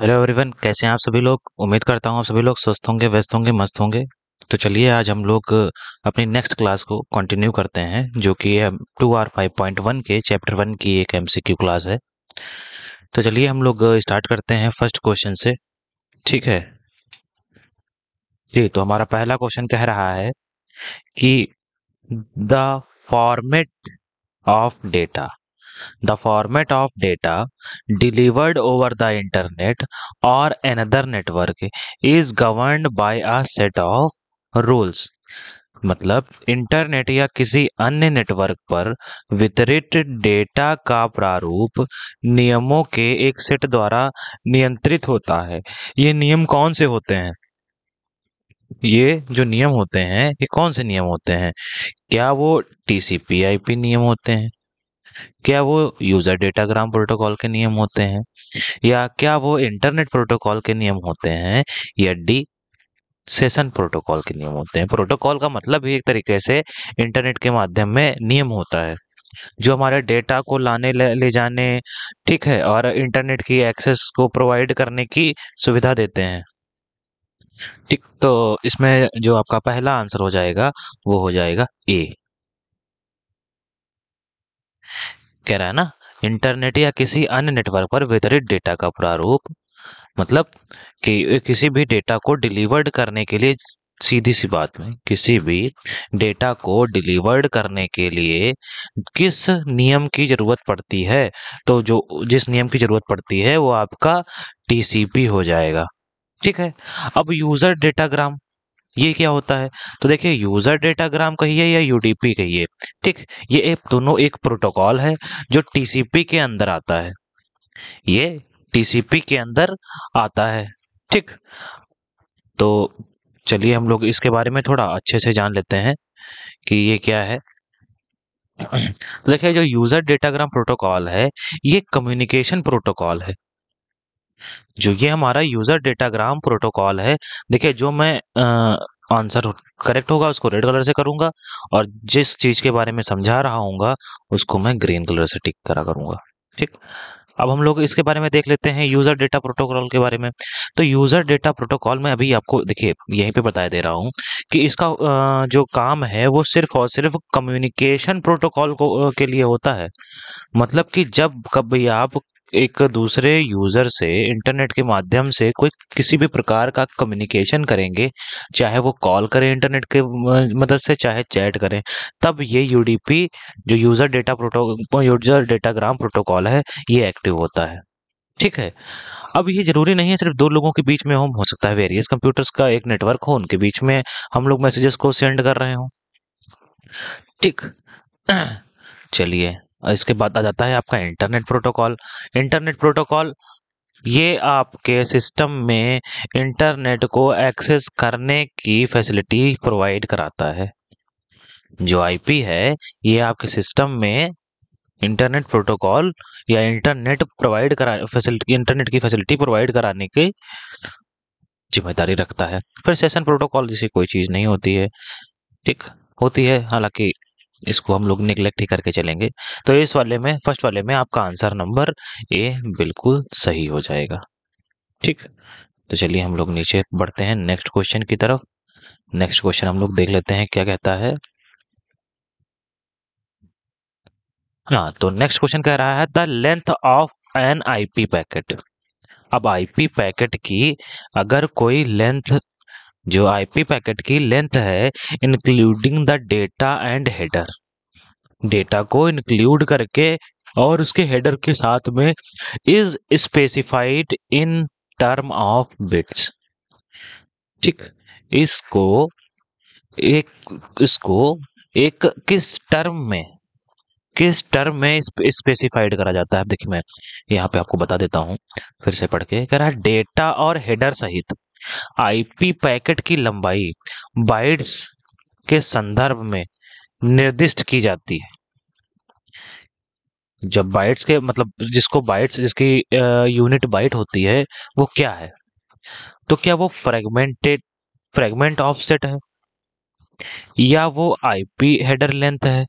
Hello everyone कैसे हैं आप सभी लोग उम्मीद करता हूँ आप सभी लोग स्वस्थ होंगे व्यस्त होंगे मस्त होंगे तो चलिए आज हम लोग अपनी नेक्स्ट क्लास को कंटिन्यू करते हैं जो कि two R five point one के चैप्टर वन की एक एमसीक्यू क्लास है तो चलिए हम लोग स्टार्ट करते हैं फर्स्ट क्वेश्चन से ठीक है जी तो हमारा पहला क्वेश्चन कह रहा है कि the format of data The format of data delivered over the internet or another network is governed by a set of rules. मतलब इंटरनेट या किसी अन्य नेटवर्क पर वितरित डेटा का प्रारूप नियमों के एक सेट द्वारा नियंत्रित होता है ये नियम कौन से होते हैं ये जो नियम होते हैं ये कौन से नियम होते हैं क्या वो टीसीपी पी नियम होते हैं क्या वो यूज़र डेटाग्राम प्रोटोकॉल के नियम होते हैं या क्या वो इंटरनेट प्रोटोकॉल के नियम होते हैं या डी सेशन प्रोटोकॉल के नियम होते हैं प्रोटोकॉल का मतलब ही एक तरीके से इंटरनेट के माध्यम में नियम होता है जो हमारे डेटा को लाने ले जाने ठीक है और इंटरनेट की एक्सेस को प्रोवाइड करने की सुविधा देते हैं ठीक तो इसमें जो आपका पहला आंसर हो जाएगा वो हो जाएगा ए कह रहा है ना इंटरनेट या किसी अन्य नेटवर्क पर वितरित डेटा का प्रारूप मतलब कि किसी भी डेटा को डिलीवर्ड करने के लिए सीधी सी बात में किसी भी डेटा को डिलीवर्ड करने के लिए किस नियम की ज़रूरत पड़ती है तो जो जिस नियम की ज़रूरत पड़ती है वो आपका टीसीपी हो जाएगा ठीक है अब यूज़र डेटाग्राम ये क्या होता है तो देखिए यूज़र डेटाग्राम कहिए या यूडीपी कहिए ठीक ये एक दोनों एक प्रोटोकॉल है जो टीसीपी के अंदर आता है ये टीसीपी के अंदर आता है ठीक तो चलिए हम लोग इसके बारे में थोड़ा अच्छे से जान लेते हैं कि ये क्या है देखिए जो यूज़र डेटाग्राम प्रोटोकॉल है ये कम्युनिकेशन प्रोटोकॉल है जो ये हमारा यूज़र डेटाग्राम प्रोटोकॉल है देखिए जो मैं आंसर करेक्ट होगा उसको रेड कलर से करूंगा और जिस चीज़ के बारे में समझा रहा हूँ उसको मैं ग्रीन कलर से टिक करा करूंगा ठीक अब हम लोग इसके बारे में देख लेते हैं यूज़र डेटा प्रोटोकॉल के बारे में तो यूज़र डेटा प्रोटोकॉल में अभी आपको देखिए यहीं पे बताया दे रहा हूँ कि इसका जो काम है वो सिर्फ और सिर्फ कम्युनिकेशन प्रोटोकॉल को के लिए होता है मतलब कि जब कभी आप एक दूसरे यूज़र से इंटरनेट के माध्यम से कोई किसी भी प्रकार का कम्युनिकेशन करेंगे चाहे वो कॉल करें इंटरनेट के मदद से चाहे चैट करें तब ये यू जो user data proto user datagram protocol है ये एक्टिव होता है ठीक है अब ये जरूरी नहीं है सिर्फ दो लोगों के बीच में हो हो सकता है वेरियस कंप्यूटर्स का एक नेटवर्क हो उनके बीच में हम लोग मैसेजेस को सेंड कर रहे हो ठीक चलिए इसके बाद आ जाता है आपका इंटरनेट प्रोटोकॉल इंटरनेट प्रोटोकॉल ये आपके सिस्टम में इंटरनेट को एक्सेस करने की फैसिलिटी प्रोवाइड कराता है जो आईपी है ये आपके सिस्टम में इंटरनेट प्रोटोकॉल या इंटरनेट प्रोवाइड करा फैसिलिटी इंटरनेट की फैसिलिटी प्रोवाइड कराने की जिम्मेदारी रखता है फिर सेशन प्रोटोकॉल जैसी कोई चीज़ नहीं होती है ठीक होती है हालांकि इसको हम लोग निगलेक्ट ही करके चलेंगे तो इस वाले में फर्स्ट वाले में आपका आंसर नंबर ए बिल्कुल सही हो जाएगा ठीक तो चलिए हम लोग नीचे बढ़ते हैं नेक्स्ट क्वेश्चन की तरफ नेक्स्ट क्वेश्चन हम लोग देख लेते हैं क्या कहता है हाँ तो नेक्स्ट क्वेश्चन कह रहा है the length of an IP packet अब आईपी पैकेट की अगर कोई लेंथ जो आईपी पैकेट की लेंथ है including the data and header data को इंक्लूड करके और उसके हेडर के साथ में is specified in term of bits ठीक इसको एक इसको एक किस टर्म में किस टर्म में स्पेसिफाइड करा जाता है देखिए मैं यहाँ पे आपको बता देता हूँ फिर से पढ़ के कह रहा है डेटा और हेडर सहित आईपी पैकेट की लंबाई बाइट्स के संदर्भ में निर्दिष्ट की जाती है जब बाइट्स के मतलब जिसको बाइट्स जिसकी यूनिट बाइट होती है वो क्या है तो क्या वो फ्रेगमेंटेड फ्रेगमेंट ऑफसेट है या वो आईपी हेडर लेंथ है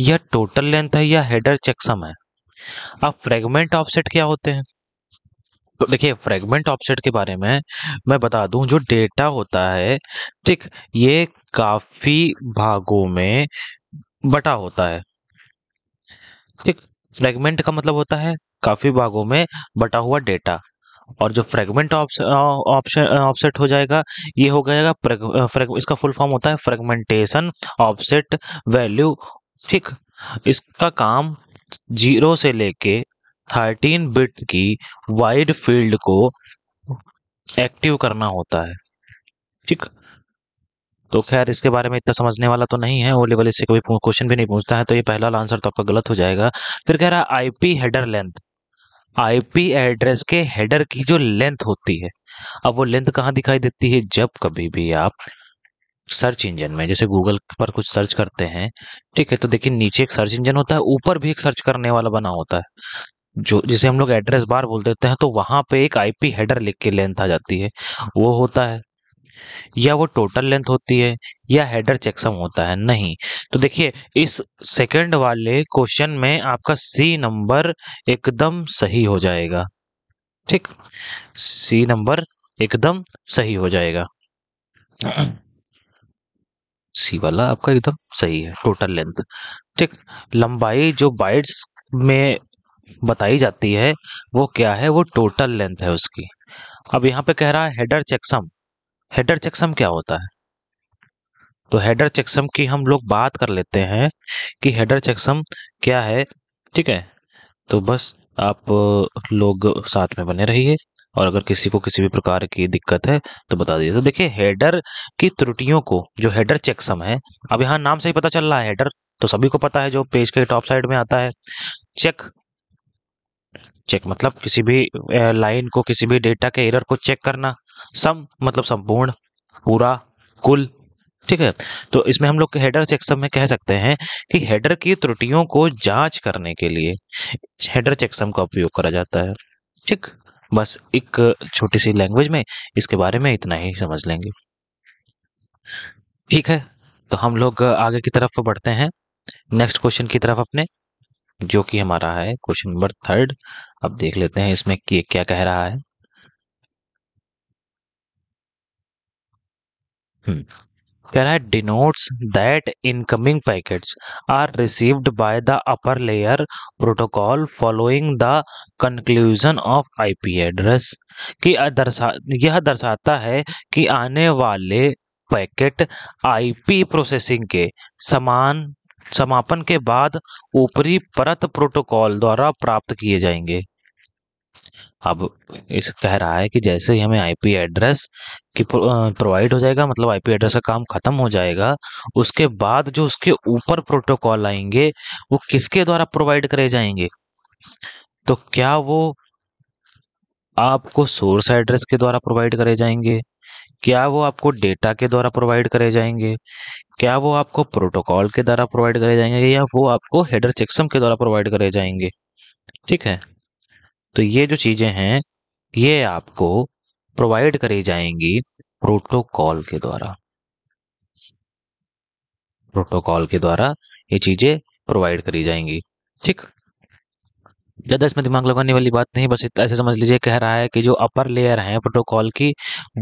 या टोटल लेंथ है या हेडर चेकसम है अब फ्रेगमेंट ऑफसेट क्या होते हैं तो देखिए फ्रेगमेंट ऑफसेट के बारे में मैं बता दूं जो डेटा होता है ठीक ये काफी भागों में बटा होता है ठीक फ्रेगमेंट का मतलब होता है काफी भागों में बटा हुआ डेटा और जो फ्रेगमेंट ऑप्शन ऑफसेट हो जाएगा ये हो जाएगा इसका फुल फॉर्म होता है फ्रेगमेंटेशन ऑफसेट वैल्यू ठीक इसका काम जीरो से लेके थर्टीन बिट की वाइड फील्ड को एक्टिव करना होता है ठीक तो खैर इसके बारे में इतना समझने वाला तो नहीं है ओ लेवल इससे कोई क्वेश्चन भी नहीं पूछता है तो ये पहला आंसर तो आपका गलत हो जाएगा फिर कह रहा है IP header length IP address के हेडर की जो लेंथ होती है अब वो लेंथ कहाँ दिखाई देती है जब कभी भी आप सर्च इंजन में जैसे गूगल पर कुछ सर्च करते हैं ठीक है तो देखिए नीचे एक सर्च इंजन होता है ऊपर भी एक सर्च करने वाला बना होता है जो जिसे हम लोग एड्रेस बार बोल देते हैं तो वहां पे एक आईपी हेडर लिख के लेंथ आ जाती है वो होता है या वो टोटल लेंथ होती है या हेडर चेकसम होता है नहीं तो देखिए इस सेकंड वाले क्वेश्चन में आपका सी नंबर एकदम सही हो जाएगा ठीक सी नंबर एकदम सही हो जाएगा सी वाला आपका एकदम सही है टोटल लेंथ ठीक लंबाई जो बाइट्स में बताई जाती है वो क्या है वो टोटल लेंथ है उसकी अब यहाँ पे कह रहा है हेडर चेकसम हेडर चेकसम क्या होता है तो हेडर चेकसम की हम लोग बात कर लेते हैं कि हेडर चेकसम क्या है ठीक है तो बस आप लोग साथ में बने रहिए और अगर किसी को किसी भी प्रकार की दिक्कत है तो बता दीजिए तो देखिए हेडर की त्रुटियों को जो हेडर चेकसम है अब यहाँ नाम से ही पता चल रहा है हेडर तो सभी को पता है जो पेज के टॉप साइड में आता है चेक चेक मतलब किसी भी लाइन को किसी भी डेटा के एरर को चेक करना सम मतलब संपूर्ण पूरा कुल ठीक है तो इसमें हम लोग हेडर चेकसम में कह सकते हैं कि हेडर की त्रुटियों को जांच करने के लिए हेडर चेकसम का उपयोग करा जाता है ठीक बस एक छोटी सी लैंग्वेज में इसके बारे में इतना ही समझ लेंगे ठीक है तो हम लोग आगे की तरफ बढ़ते हैं नेक्स्ट क्वेश्चन की तरफ अपने जो कि हमारा है क्वेश्चन नंबर थर्ड अब देख लेते हैं इसमें क्या कह रहा है हम्म, कह रहा है denotes that incoming packets are received by the upper layer protocol following the conclusion of IP address कि दर्शा यह दर्शाता है कि आने वाले पैकेट आईपी प्रोसेसिंग के समान समापन के बाद ऊपरी परत प्रोटोकॉल द्वारा प्राप्त किए जाएंगे अब इस कह रहा है कि जैसे ही हमें आईपी एड्रेस की प्रोवाइड हो जाएगा मतलब आईपी एड्रेस का काम खत्म हो जाएगा उसके बाद जो उसके ऊपर प्रोटोकॉल आएंगे वो किसके द्वारा प्रोवाइड करे जाएंगे तो क्या वो आपको सोर्स एड्रेस के द्वारा प्रोवाइड करे जाएंगे क्या वो आपको डेटा के द्वारा प्रोवाइड करे जाएंगे क्या वो आपको प्रोटोकॉल के द्वारा प्रोवाइड करे जाएंगे या वो आपको हेडर चेकसम के द्वारा प्रोवाइड करे जाएंगे ठीक है तो ये जो चीज़ें हैं ये आपको प्रोवाइड करी जाएंगी प्रोटोकॉल के द्वारा प्रोटोकॉल के द्वारा ये चीज़ें प्रोवाइड करी जाएंगी ठीक ज़्यादा इसमें दिमाग लगाने वाली बात नहीं बस ऐसे समझ लीजिए कह रहा है कि जो अपर लेयर है प्रोटोकॉल की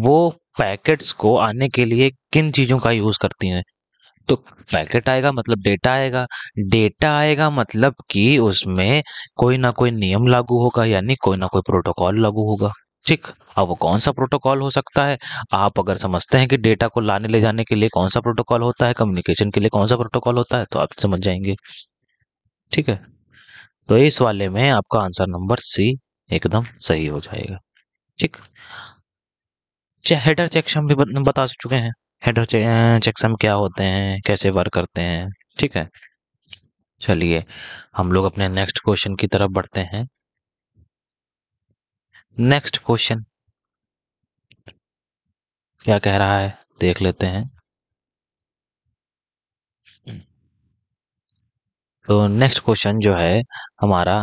वो पैकेट्स को आने के लिए किन चीज़ों का यूज़ करती हैं तो पैकेट आएगा मतलब डेटा आएगा डेटा आएगा मतलब कि उसमें कोई ना कोई नियम लागू होगा यानी कोई ना कोई प्रोटोकॉल लागू होगा ठीक अब वो कौन सा प्रोटोकॉल हो सकता है आप अगर समझते हैं कि डेटा को लाने ले जाने के लिए कौन सा प्रोटोकॉल होता है कम्युनिकेशन के लिए कौन सा प्रोटोकॉल होता है तो आप समझ जाएंगे ठीक है तो इस वाले में आपका आंसर नंबर सी एकदम सही हो जाएगा ठीक हेडर चेक हम भी बता चुके हैं हेडर चेक्स अं, हम क्या होते हैं कैसे वर्क करते हैं ठीक है चलिए हम लोग अपने नेक्स्ट क्वेश्चन की तरफ बढ़ते हैं नेक्स्ट क्वेश्चन क्या कह रहा है देख लेते हैं तो नेक्स्ट क्वेश्चन जो है हमारा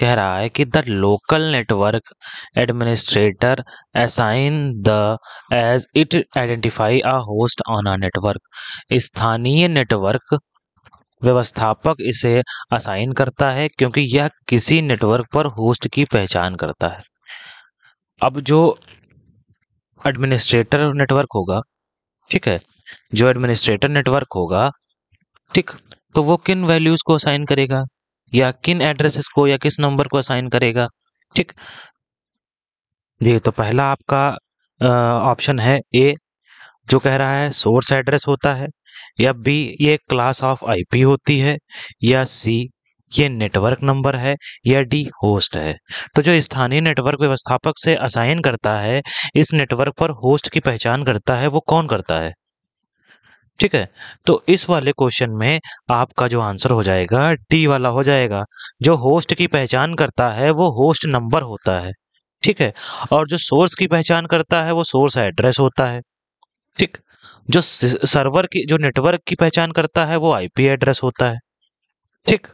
कह रहा है कि the local network administrator assign the as it identify a host on a network स्थानीय नेटवर्क व्यवस्थापक इसे असाइन करता है क्योंकि यह किसी नेटवर्क पर होस्ट की पहचान करता है अब जो एडमिनिस्ट्रेटर नेटवर्क होगा ठीक है जो एडमिनिस्ट्रेटर नेटवर्क होगा ठीक तो वो किन वैल्यूज़ को असाइन करेगा या किन एड्रेसेस को या किस नंबर को असाइन करेगा ठीक ये तो पहला आपका ऑप्शन है ए जो कह रहा है सोर्स एड्रेस होता है या बी ये क्लास ऑफ आईपी होती है या सी ये नेटवर्क नंबर है या डी होस्ट है तो जो स्थानीय नेटवर्क व्यवस्थापक से असाइन करता है इस नेटवर्क पर होस्ट की पहचान करता है वो कौन करता है ठीक है तो इस वाले क्वेश्चन में आपका जो आंसर हो जाएगा डी वाला हो जाएगा जो होस्ट की पहचान करता है वो होस्ट नंबर होता है ठीक है और जो सोर्स की पहचान करता है वो सोर्स एड्रेस होता है ठीक जो सर्वर की जो नेटवर्क की पहचान करता है वो आईपी एड्रेस होता है ठीक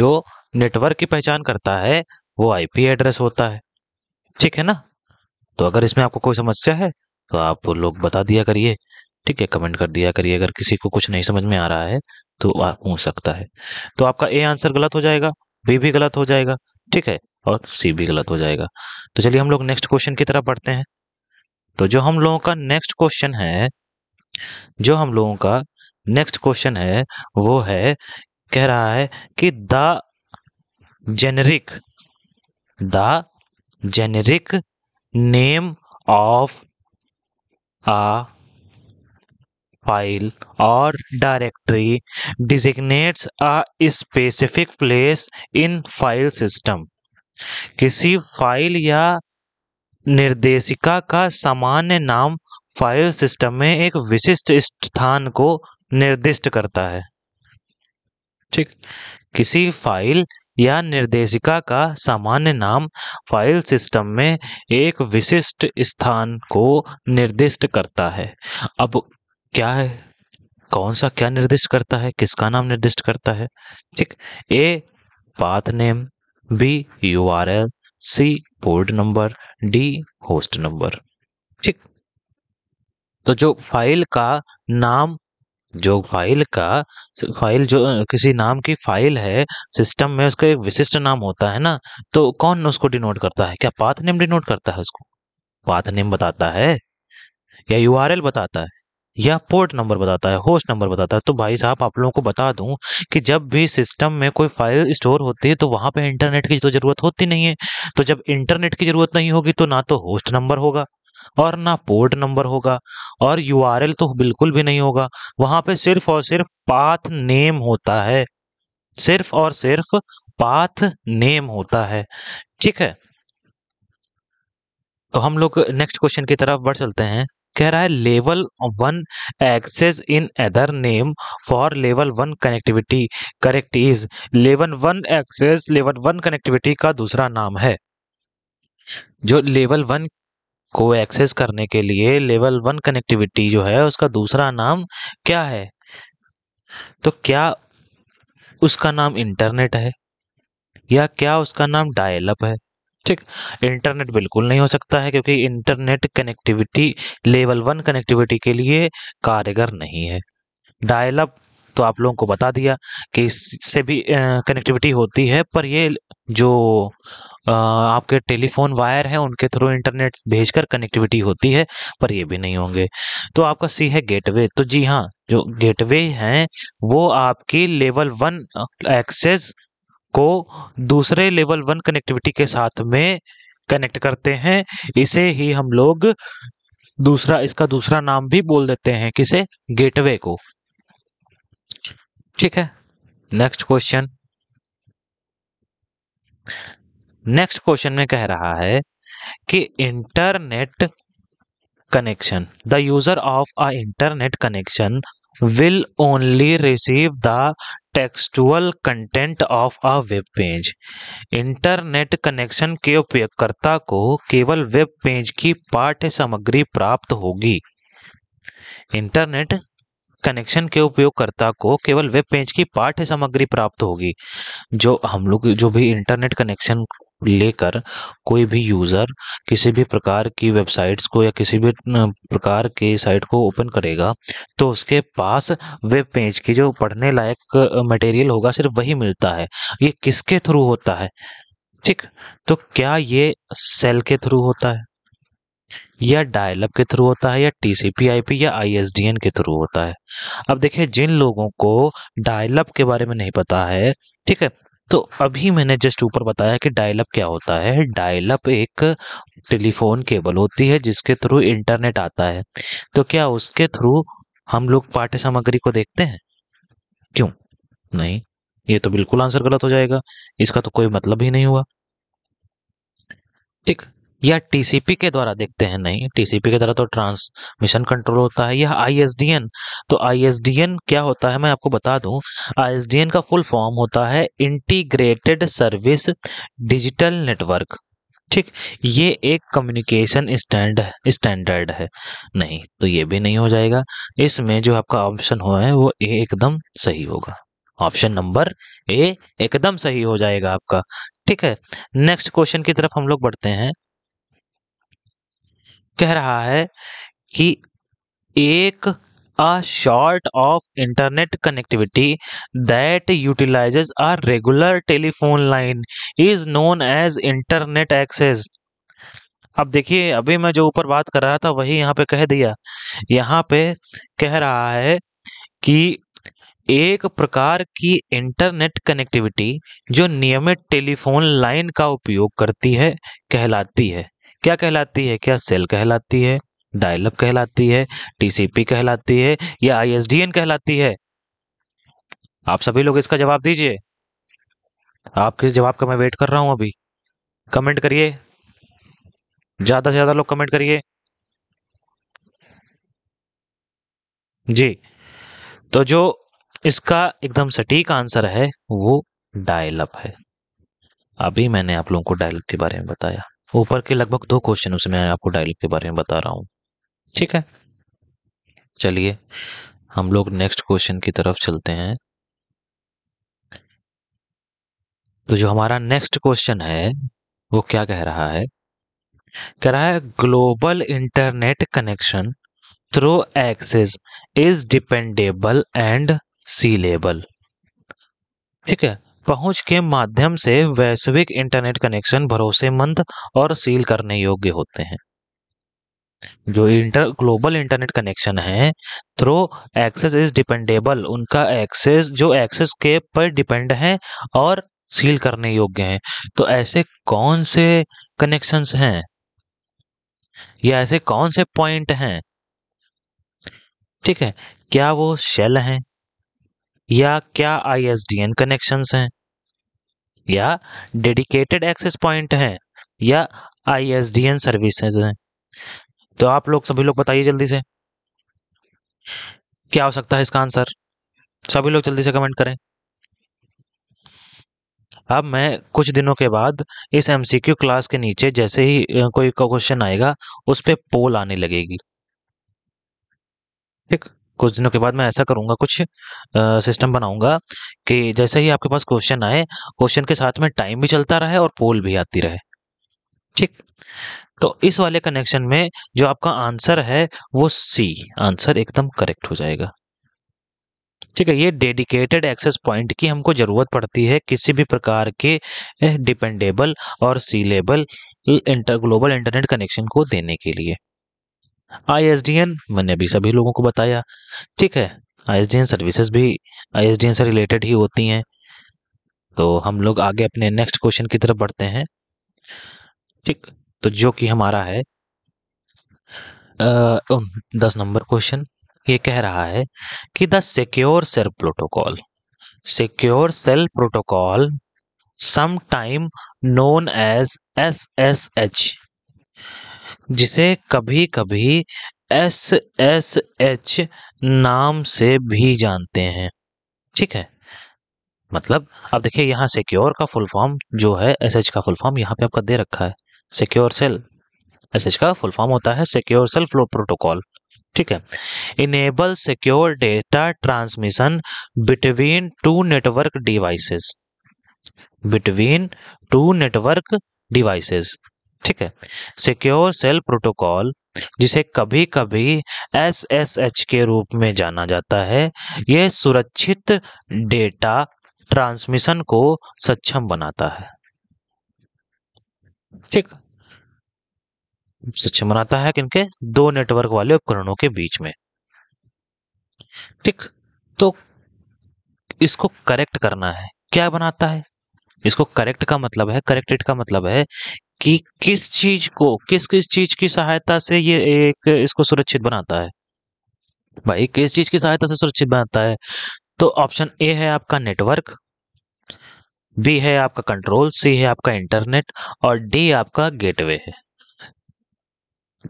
जो नेटवर्क की पहचान करता है वो आईपी एड्रेस होता है ठीक है ना तो अगर इसमें आपको कोई समस्या है तो आप लोग बता दिया करिए ठीक है कमेंट कर दिया करिए अगर किसी को कुछ नहीं समझ में आ रहा है तो आप पूछ सकता है तो आपका ए आंसर गलत हो जाएगा बी भी गलत हो जाएगा ठीक है और सी भी गलत हो जाएगा तो चलिए हम लोग नेक्स्ट क्वेश्चन की तरफ बढ़ते हैं तो जो हम लोगों का नेक्स्ट क्वेश्चन है जो हम लोगों का नेक्स्ट क्वेश्चन है वो है कह रहा है कि the generic the generic name of a file or directory designates a specific place in file system. किसी फाइल या निर्देशिका का सामान्य नाम फाइल सिस्टम में एक विशिष्ट स्थान को निर्दिष्ट करता है ठीक किसी फाइल या निर्देशिका का सामान्य नाम फाइल सिस्टम में एक विशिष्ट स्थान को निर्दिष्ट करता है अब क्या है कौन सा क्या निर्दिष्ट करता है किसका नाम निर्दिष्ट करता है ठीक A path name B U R L C port number D host number ठीक तो जो फाइल का नाम जो फाइल का फाइल जो किसी नाम की फाइल है सिस्टम में उसका एक विशिष्ट नाम होता है ना तो कौन उसको डिनोट करता है क्या पाथ नेम डिनोट करता है उसको पाथ नेम बताता है या यू बताता है या पोर्ट नंबर बताता है होस्ट नंबर बताता है तो भाई साहब आप लोगों को बता दूं कि जब भी सिस्टम में कोई फाइल स्टोर होती है तो वहां पे इंटरनेट की तो ज़रूरत होती नहीं है तो जब इंटरनेट की ज़रूरत नहीं होगी तो ना तो होस्ट नंबर होगा और ना पोर्ट नंबर होगा और यू तो बिल्कुल भी नहीं होगा वहां पर सिर्फ और सिर्फ पाथ नेम होता है सिर्फ और सिर्फ पाथ नेम होता है ठीक है तो हम लोग नेक्स्ट क्वेश्चन की तरफ बढ़ चलते हैं कह रहा है level one access in other name for level one connectivity correct is level one access level one connectivity का दूसरा नाम है जो लेवल वन को एक्सेस करने के लिए लेवल वन कनेक्टिविटी जो है उसका दूसरा नाम क्या है तो क्या उसका नाम इंटरनेट है या क्या उसका नाम डायलप है ठीक इंटरनेट बिल्कुल नहीं हो सकता है क्योंकि internet connectivity level one connectivity के लिए कारगर नहीं है डायलब तो आप लोगों को बता दिया कि इससे भी कनेक्टिविटी होती है पर ये जो आ, आपके टेलीफोन वायर हैं उनके थ्रू इंटरनेट भेजकर कनेक्टिविटी होती है पर ये भी नहीं होंगे तो आपका सी है गेटवे तो जी हाँ जो गेटवे हैं वो आपकी लेवल वन एक्सेस को दूसरे लेवल वन कनेक्टिविटी के साथ में कनेक्ट करते हैं इसे ही हम लोग दूसरा इसका दूसरा नाम भी बोल देते हैं किसे गेटवे को ठीक है नेक्स्ट क्वेश्चन नेक्स्ट क्वेश्चन में कह रहा है कि internet connection the user of a internet connection will only receive the textual content of a web page internet connection के उपयोगकर्ता को केवल वेब पेज की पाठ्य सामग्री प्राप्त होगी इंटरनेट कनेक्शन के उपयोगकर्ता को केवल वेब पेज की पाठ्य सामग्री प्राप्त होगी जो हम लोग जो भी इंटरनेट कनेक्शन लेकर कोई भी यूज़र किसी भी प्रकार की वेबसाइट्स को या किसी भी प्रकार के साइट को ओपन करेगा तो उसके पास वेब पेज की जो पढ़ने लायक मटेरियल होगा सिर्फ वही मिलता है ये किसके थ्रू होता है ठीक तो क्या ये सेल के थ्रू होता है या डायलअप के थ्रू होता है या टीसीपी पी या एन के थ्रू होता है अब देखिए जिन लोगों को डायलअप के बारे में नहीं पता है ठीक है तो अभी मैंने जस्ट ऊपर बताया कि डायलअप क्या होता है डायलअप एक टेलीफोन केबल होती है जिसके थ्रू इंटरनेट आता है तो क्या उसके थ्रू हम लोग पाठ्य सामग्री को देखते हैं क्यों नहीं ये तो बिल्कुल आंसर गलत हो जाएगा इसका तो कोई मतलब ही नहीं हुआ ठीक या टीसीपी के द्वारा देखते हैं नहीं टीसीपी के द्वारा तो ट्रांसमिशन कंट्रोल होता है या आईएसडीएन तो आईएसडीएन क्या होता है मैं आपको बता दूं आईएसडीएन का फुल फॉर्म होता है इंटीग्रेटेड सर्विस डिजिटल नेटवर्क ठीक ये एक कम्युनिकेशन स्टैंड स्टैंडर्ड है नहीं तो ये भी नहीं हो जाएगा इसमें जो आपका ऑप्शन हो है वो ए एकदम सही होगा ऑप्शन नंबर ए एकदम सही हो जाएगा आपका ठीक है नेक्स्ट क्वेश्चन की तरफ हम लोग बढ़ते हैं कह रहा है कि एक a short of internet connectivity that utilizes a regular telephone line is known as internet access अब देखिए अभी मैं जो ऊपर बात कर रहा था वही यहाँ पे कह दिया यहाँ पे कह रहा है कि एक प्रकार की इंटरनेट कनेक्टिविटी जो नियमित टेलीफोन लाइन का उपयोग करती है कहलाती है क्या कहलाती है क्या सेल कहलाती है डायलअप कहलाती है टीसीपी कहलाती है या आईएसडीएन कहलाती है आप सभी लोग इसका जवाब दीजिए आपके जवाब का मैं वेट कर रहा हूं अभी कमेंट करिए ज्यादा से ज्यादा लोग कमेंट करिए जी तो जो इसका एकदम सटीक आंसर है वो डायलअप है अभी मैंने आप लोगों को डायलअप के बारे में बताया ऊपर के लगभग दो क्वेश्चन उसमें मैं आपको डायल के बारे में बता रहा हूँ ठीक है चलिए हम लोग नेक्स्ट क्वेश्चन की तरफ चलते हैं तो जो हमारा नेक्स्ट क्वेश्चन है वो क्या कह रहा है कह रहा है global internet connection through access is dependable and scalable ठीक है पहुंच के माध्यम से वैश्विक इंटरनेट कनेक्शन भरोसेमंद और सील करने योग्य होते हैं जो इंटर ग्लोबल इंटरनेट कनेक्शन है थ्रो एक्सेस इज डिपेंडेबल उनका एक्सेस जो एक्सेस के पर डिपेंड है और सील करने योग्य हैं तो ऐसे कौन से कनेक्शंस हैं या ऐसे कौन से पॉइंट हैं ठीक है क्या वो शेल हैं या क्या आईएसडीएन कनेक्शंस हैं या डेडिकेटेड एक्सेस पॉइंट हैं या I S D N services हैं तो आप लोग सभी लोग बताइए जल्दी से क्या हो सकता है इसका आंसर सभी लोग जल्दी से कमेंट करें अब मैं कुछ दिनों के बाद इस एम क्लास के नीचे जैसे ही कोई क्वेश्चन आएगा उस पर पोल आने लगेगी ठीक कुछ दिनों के बाद मैं ऐसा करूँगा कुछ सिस्टम बनाऊँगा कि जैसे ही आपके पास क्वेश्चन आए क्वेश्चन के साथ में टाइम भी चलता रहे और पोल भी आती रहे ठीक तो इस वाले कनेक्शन में जो आपका आंसर है वो सी आंसर एकदम करेक्ट हो जाएगा ठीक है ये डेडिकेटेड एक्सेस पॉइंट की हमको ज़रूरत पड़ती है किसी भी प्रकार के डिपेंडेबल और scalable inter global internet connection को देने के लिए आईएसडीएन मैंने अभी सभी लोगों को बताया ठीक है आईएसडीएन सर्विसेज भी आईएसडीएन से रिलेटेड ही होती हैं तो हम लोग आगे अपने नेक्स्ट क्वेश्चन की तरफ बढ़ते हैं ठीक तो जो कि हमारा है आ, दस नंबर क्वेश्चन ये कह रहा है कि the secure shell protocol secure shell protocol some time known as S S H जिसे कभी कभी एस एस एच नाम से भी जानते हैं ठीक है मतलब अब देखिए यहाँ सिक्योर का फुल फॉर्म जो है एस एच का फुल फॉर्म यहाँ पे आपका दे रखा है सिक्योर सेल एस एच का फुल फॉर्म होता है सिक्योर सेल फ्लो प्रोटोकॉल ठीक है enable secure data transmission between two network devices between two network devices ठीक है सिक्योर सेल प्रोटोकॉल जिसे कभी कभी एस एस एच के रूप में जाना जाता है यह सुरक्षित डेटा ट्रांसमिशन को सक्षम बनाता है ठीक सक्षम बनाता है किनके दो नेटवर्क वाले उपकरणों के बीच में ठीक तो इसको करेक्ट करना है क्या बनाता है इसको करेक्ट का मतलब है करेक्टेड का मतलब है कि किस चीज को किस किस चीज की सहायता से ये एक इसको सुरक्षित बनाता है भाई किस चीज की सहायता से सुरक्षित बनाता है तो ऑप्शन ए है आपका नेटवर्क बी है आपका कंट्रोल सी है आपका इंटरनेट और डी आपका गेटवे है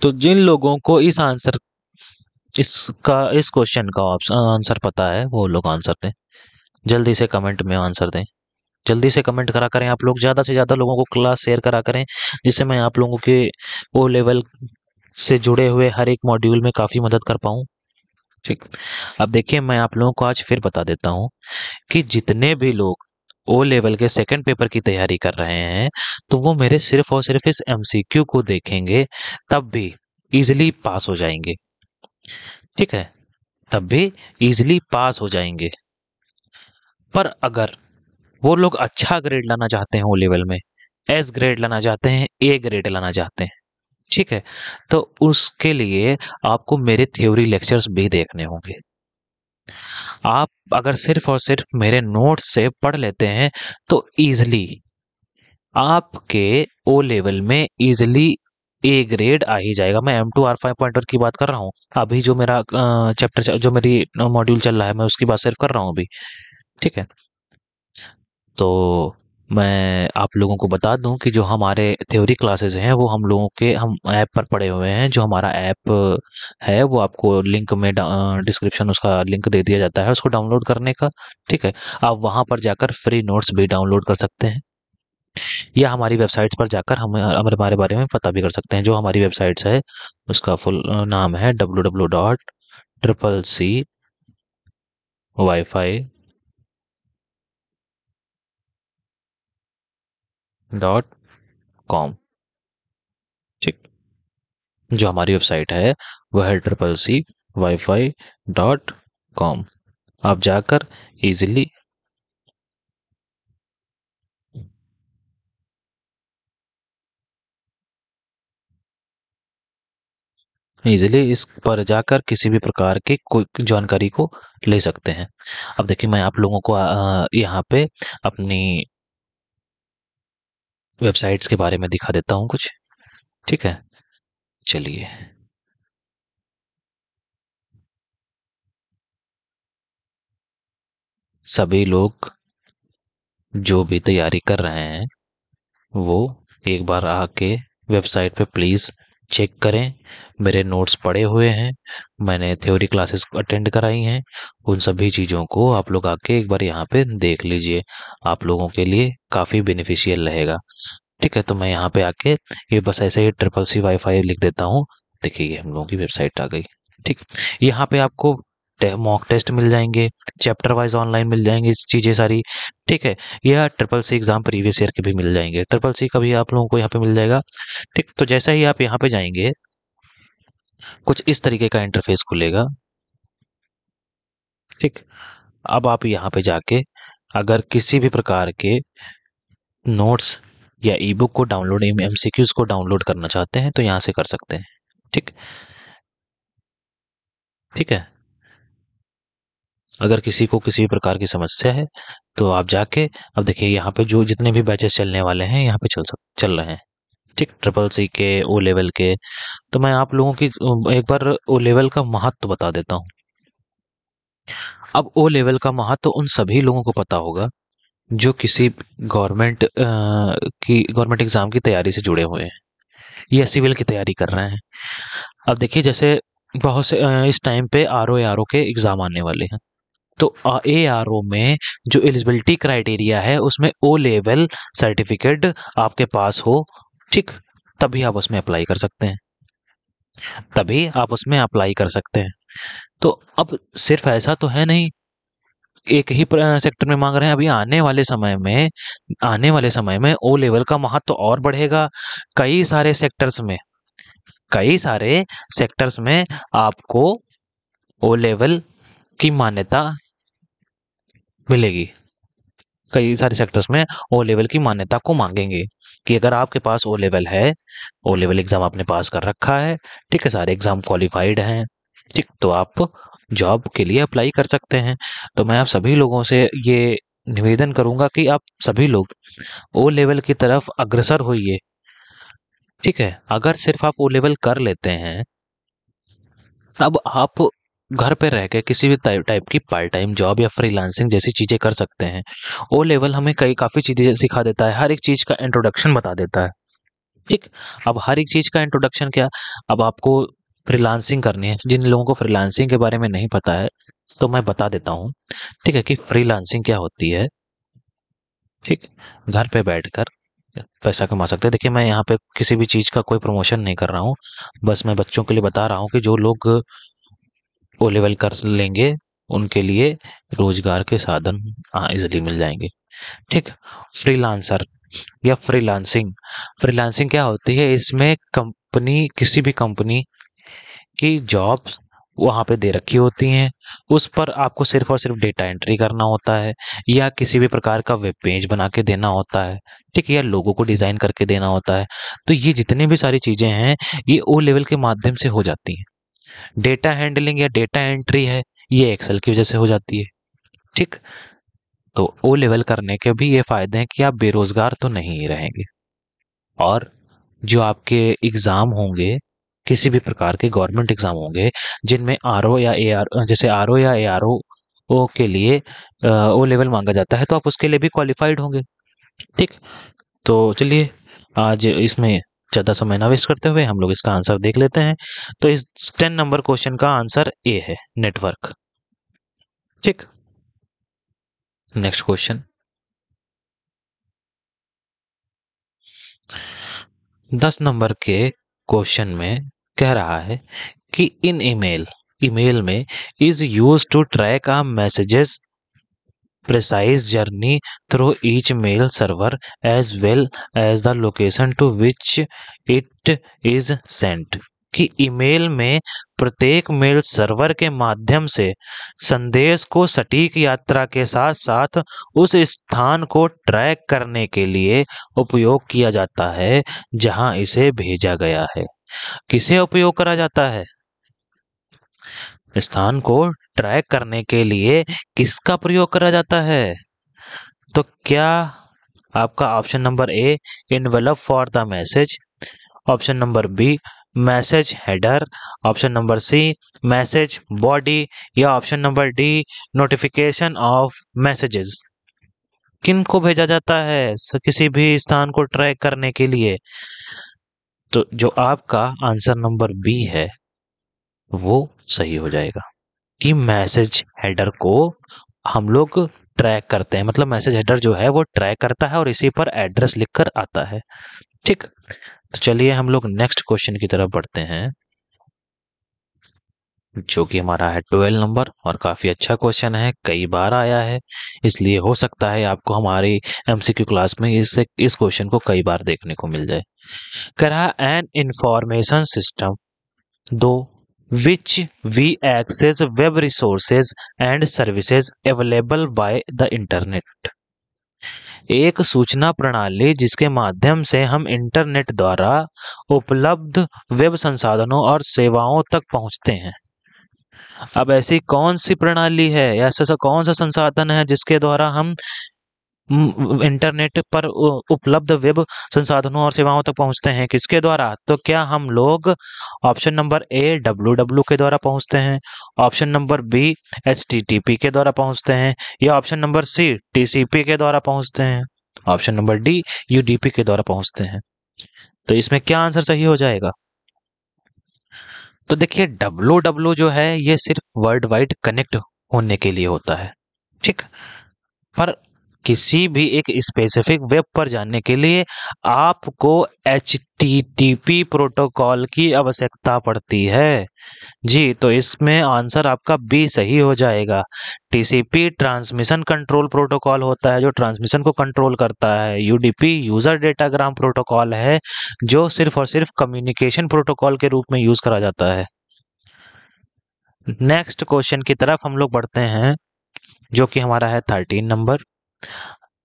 तो जिन लोगों को इस आंसर इसका इस क्वेश्चन का ऑप्शन आंसर पता है वो लोग आंसर दें जल्दी से कमेंट में आंसर दें जल्दी से कमेंट करा करें आप लोग ज़्यादा से ज़्यादा लोगों को क्लास शेयर करा करें जिससे मैं आप लोगों के ओ लेवल से जुड़े हुए हर एक मॉड्यूल में काफ़ी मदद कर पाऊँ ठीक अब देखिए मैं आप लोगों को आज फिर बता देता हूँ कि जितने भी लोग ओ लेवल के सेकंड पेपर की तैयारी कर रहे हैं तो वो मेरे सिर्फ और सिर्फ इस एमसीक्यू को देखेंगे तब भी इजिली पास हो जाएंगे ठीक है तब भी इजिली पास हो जाएंगे पर अगर वो लोग अच्छा ग्रेड लाना चाहते हैं वो लेवल में एस ग्रेड लाना चाहते हैं ए ग्रेड लाना चाहते हैं ठीक है तो उसके लिए आपको मेरे थ्योरी लेक्चर्स भी देखने होंगे आप अगर सिर्फ और सिर्फ मेरे नोट से पढ़ लेते हैं तो इजिली आपके ओ लेवल में इजिली ए ग्रेड आ ही जाएगा मैं M two R five point की बात कर रहा हूँ अभी जो मेरा चैप्टर जो मेरी मॉड्यूल चल रहा है मैं उसकी बात सिर्फ कर रहा हूँ अभी ठीक है तो मैं आप लोगों को बता दूं कि जो हमारे थ्योरी क्लासेस हैं वो हम लोगों के हम ऐप पर पड़े हुए हैं जो हमारा ऐप है वो आपको लिंक में डिस्क्रिप्शन उसका लिंक दे दिया जाता है उसको डाउनलोड करने का ठीक है आप वहां पर जाकर फ्री नोट्स भी डाउनलोड कर सकते हैं या हमारी वेबसाइट्स पर जाकर हम हमारे बारे में पता भी कर सकते हैं जो हमारी वेबसाइट्स है उसका फुल नाम है W W dot triple C wifi dot com ठीक जो हमारी वेबसाइट है वह है triple C wifi dot com आप जाकर इजिली इस पर जाकर किसी भी प्रकार की कोई जानकारी को ले सकते हैं अब देखिए मैं आप लोगों को यहाँ पे अपनी वेबसाइट्स के बारे में दिखा देता हूँ कुछ ठीक है चलिए सभी लोग जो भी तैयारी कर रहे हैं वो एक बार आके वेबसाइट पे प्लीज़ चेक करें मेरे नोट्स पड़े हुए हैं मैंने थ्योरी क्लासेस अटेंड कराई हैं उन सभी चीज़ों को आप लोग आके एक बार यहाँ पे देख लीजिए आप लोगों के लिए काफ़ी बेनिफिशियल रहेगा ठीक है तो मैं यहाँ पे आके ये बस ऐसे ही ट्रिपल सी वाईफाई लिख देता हूँ देखिए हम लोगों की वेबसाइट आ गई ठीक यहाँ पे आपको मॉक टेस्ट मिल जाएंगे चैप्टर वाइज ऑनलाइन मिल जाएंगे चीज़ें सारी ठीक है यह triple C exam previous year के भी मिल जाएंगे ट्रिपल सी का भी आप लोगों को यहाँ पे मिल जाएगा ठीक तो जैसा ही आप यहाँ पे जाएंगे कुछ इस तरीके का इंटरफेस खुलेगा ठीक अब आप यहाँ पे जाके अगर किसी भी प्रकार के नोट्स या ई बुक को डाउनलोड एम को डाउनलोड करना चाहते हैं तो यहाँ से कर सकते हैं ठीक ठीक है अगर किसी को किसी भी प्रकार की समस्या है तो आप जाके अब देखिए यहाँ पे जो जितने भी बैचेस चलने वाले हैं यहाँ पे चल सक चल रहे हैं ठीक ट्रिपल सी के ओ लेवल के तो मैं आप लोगों की एक बार ओ लेवल का महत्व तो बता देता हूँ अब ओ लेवल का महत्व तो उन सभी लोगों को पता होगा जो किसी गवर्नमेंट की गवर्नमेंट एग्ज़ाम की तैयारी से जुड़े हुए हैं या सिविल की तैयारी कर रहे हैं अब देखिए जैसे बहुत से इस टाइम पे आर ओ आर ओ के एग्ज़ाम आने वाले हैं तो ए आर ओ में जो एलिजिबिलिटी क्राइटेरिया है उसमें ओ लेवल सर्टिफिकेट आपके पास हो ठीक तभी आप उसमें अप्लाई कर सकते हैं तभी आप उसमें अप्लाई कर सकते हैं तो अब सिर्फ ऐसा तो है नहीं एक ही सेक्टर में मांग रहे हैं अभी आने वाले समय में आने वाले समय में ओ लेवल का महत्व तो और बढ़ेगा कई सारे सेक्टर्स में कई सारे सेक्टर्स में आपको ओ लेवल की मान्यता मिलेगी कई सारे सेक्टर्स में ओ लेवल की मान्यता को मांगेंगे कि अगर आपके पास ओ लेवल है ओ लेवल एग्जाम आपने पास कर रखा है ठीक है सारे एग्जाम क्वालिफाइड हैं ठीक तो आप जॉब के लिए अप्लाई कर सकते हैं तो मैं आप सभी लोगों से ये निवेदन करूंगा कि आप सभी लोग ओ लेवल की तरफ अग्रसर होइए ठीक है अगर सिर्फ आप ओ लेवल कर लेते हैं अब आप घर पर रह कर किसी भी टाइप की पार्ट टाइम जॉब या फ्रीलांसिंग जैसी चीज़ें कर सकते हैं ओ लेवल हमें कई काफ़ी चीज़ें सिखा देता है हर एक चीज़ का इंट्रोडक्शन बता देता है ठीक अब हर एक चीज़ का इंट्रोडक्शन क्या अब आपको फ्रीलांसिंग करनी है जिन लोगों को फ्रीलांसिंग के बारे में नहीं पता है तो मैं बता देता हूँ ठीक है कि फ्रीलांसिंग क्या होती है ठीक घर पे बैठकर पैसा कमा सकते हैं देखिए मैं यहाँ पे किसी भी चीज़ का कोई प्रमोशन नहीं कर रहा हूँ बस मैं बच्चों के लिए बता रहा हूँ कि जो लोग ओ लेवल कर लेंगे उनके लिए रोजगार के साधन इजिली हाँ, मिल जाएंगे ठीक फ्रीलांसर या फ्रीलांसिंग फ्रीलांसिंग क्या होती है इसमें कंपनी किसी भी कंपनी की जॉब वहाँ पे दे रखी होती हैं उस पर आपको सिर्फ और सिर्फ डेटा एंट्री करना होता है या किसी भी प्रकार का वेब पेज बना के देना होता है ठीक है या लोगों को डिज़ाइन करके देना होता है तो ये जितनी भी सारी चीज़ें हैं ये ओ लेवल के माध्यम से हो जाती हैं डेटा हैंडलिंग या डेटा एंट्री है ये एक्सेल की वजह से हो जाती है ठीक तो ओ लेवल करने के भी ये फ़ायदे हैं कि आप बेरोज़गार तो नहीं रहेंगे और जो आपके एग्ज़ाम होंगे किसी भी प्रकार के गवर्नमेंट एग्ज़ाम होंगे जिनमें आर या ए जैसे आर या ए आर के लिए ओ लेवल मांगा जाता है तो आप उसके लिए भी क्वालिफाइड होंगे ठीक तो चलिए आज इसमें ज़्यादा समय ना वेस्ट करते हुए हम लोग इसका आंसर देख लेते हैं तो इस टेन नंबर क्वेश्चन का आंसर ए है नेटवर्क ठीक नेक्स्ट क्वेश्चन दस नंबर के क्वेश्चन में कह रहा है कि इन ईमेल ईमेल में is use to track a messages precise journey through each mail server as well as the location to which it is sent. कि ईमेल में प्रत्येक मेल सर्वर के माध्यम से संदेश को सटीक यात्रा के साथ साथ उस स्थान को ट्रैक करने के लिए उपयोग किया जाता है जहां इसे भेजा गया है किसे उपयोग करा जाता है स्थान को ट्रैक करने के लिए किसका प्रयोग करा जाता है तो क्या आपका option number A envelope for the message option number B message header option number C message body या option number D notification of messages किन को भेजा जाता है किसी भी स्थान को ट्रैक करने के लिए तो जो आपका आंसर नंबर बी है वो सही हो जाएगा कि मैसेज हेडर को हम लोग ट्रैक करते हैं मतलब मैसेज हेडर जो है वो ट्रैक करता है और इसी पर एड्रेस लिख कर आता है ठीक तो चलिए हम लोग नेक्स्ट क्वेश्चन की तरफ बढ़ते हैं जो कि हमारा है ट्वेल्व नंबर और काफ़ी अच्छा क्वेश्चन है कई बार आया है इसलिए हो सकता है आपको हमारी एमसीक्यू क्लास में इस इस क्वेश्चन को कई बार देखने को मिल जाए कह रहा एन इंफॉर्मेशन सिस्टम दो which we access web resources and services available by the internet एक सूचना प्रणाली जिसके माध्यम से हम इंटरनेट द्वारा उपलब्ध वेब संसाधनों और सेवाओं तक पहुंचते हैं अब ऐसी कौन सी प्रणाली है ऐसा कौन सा संसाधन है जिसके द्वारा हम इंटरनेट पर उपलब्ध वेब संसाधनों और सेवाओं तक पहुंचते हैं किसके द्वारा तो क्या हम लोग ऑप्शन नंबर ए डब्ल्यू के द्वारा पहुंचते हैं option number B H T T P के द्वारा पहुंचते हैं या option number C T C P के द्वारा पहुंचते हैं option number D U D P के द्वारा पहुंचते हैं तो इसमें क्या आंसर सही हो जाएगा तो देखिए डब्लू डब्लू जो है ये सिर्फ वर्ल्ड वाइड कनेक्ट होने के लिए होता है ठीक पर किसी भी एक स्पेसिफिक वेब पर जाने के लिए आपको एच प्रोटोकॉल की आवश्यकता पड़ती है जी तो इसमें आंसर आपका बी सही हो जाएगा टीसीपी ट्रांसमिशन कंट्रोल प्रोटोकॉल होता है जो ट्रांसमिशन को कंट्रोल करता है यूडीपी यूजर डेटाग्राम प्रोटोकॉल है जो सिर्फ और सिर्फ कम्युनिकेशन प्रोटोकॉल के रूप में यूज करा जाता है नेक्स्ट क्वेश्चन की तरफ हम लोग बढ़ते हैं जो कि हमारा है थर्टीन नंबर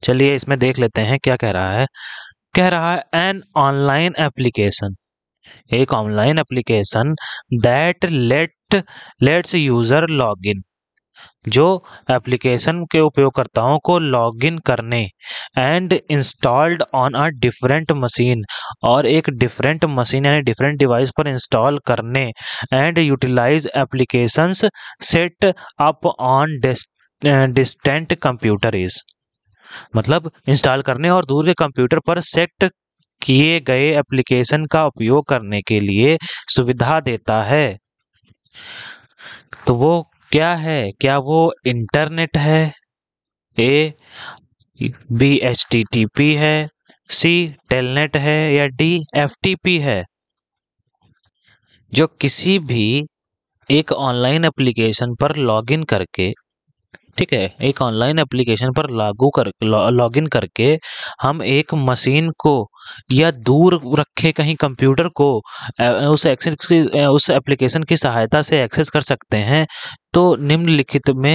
चलिए इसमें देख लेते हैं क्या कह रहा है कह रहा है एन ऑनलाइन एप्लीकेशन एक online application that let lets user login जो एप्लीकेशन के उपयोगकर्ताओं को लॉगिन करने and installed on a different machine और एक डिफरेंट मशीन यानी डिफरेंट डिवाइस पर इंस्टॉल करने and utilize applications set up on distant computer is मतलब इंस्टॉल करने और दूर के कंप्यूटर पर सेट किए गए एप्लीकेशन का उपयोग करने के लिए सुविधा देता है तो वो क्या है क्या वो इंटरनेट है A B H T T P है सी टेलनेट है या डी एफ टी पी है जो किसी भी एक ऑनलाइन एप्लीकेशन पर लॉगिन करके ठीक है एक ऑनलाइन एप्लीकेशन पर लागू कर लॉग इन करके हम एक मशीन को या दूर रखे कहीं कंप्यूटर को उस एक्सेस उस एप्लीकेशन की सहायता से एक्सेस कर सकते हैं तो निम्नलिखित में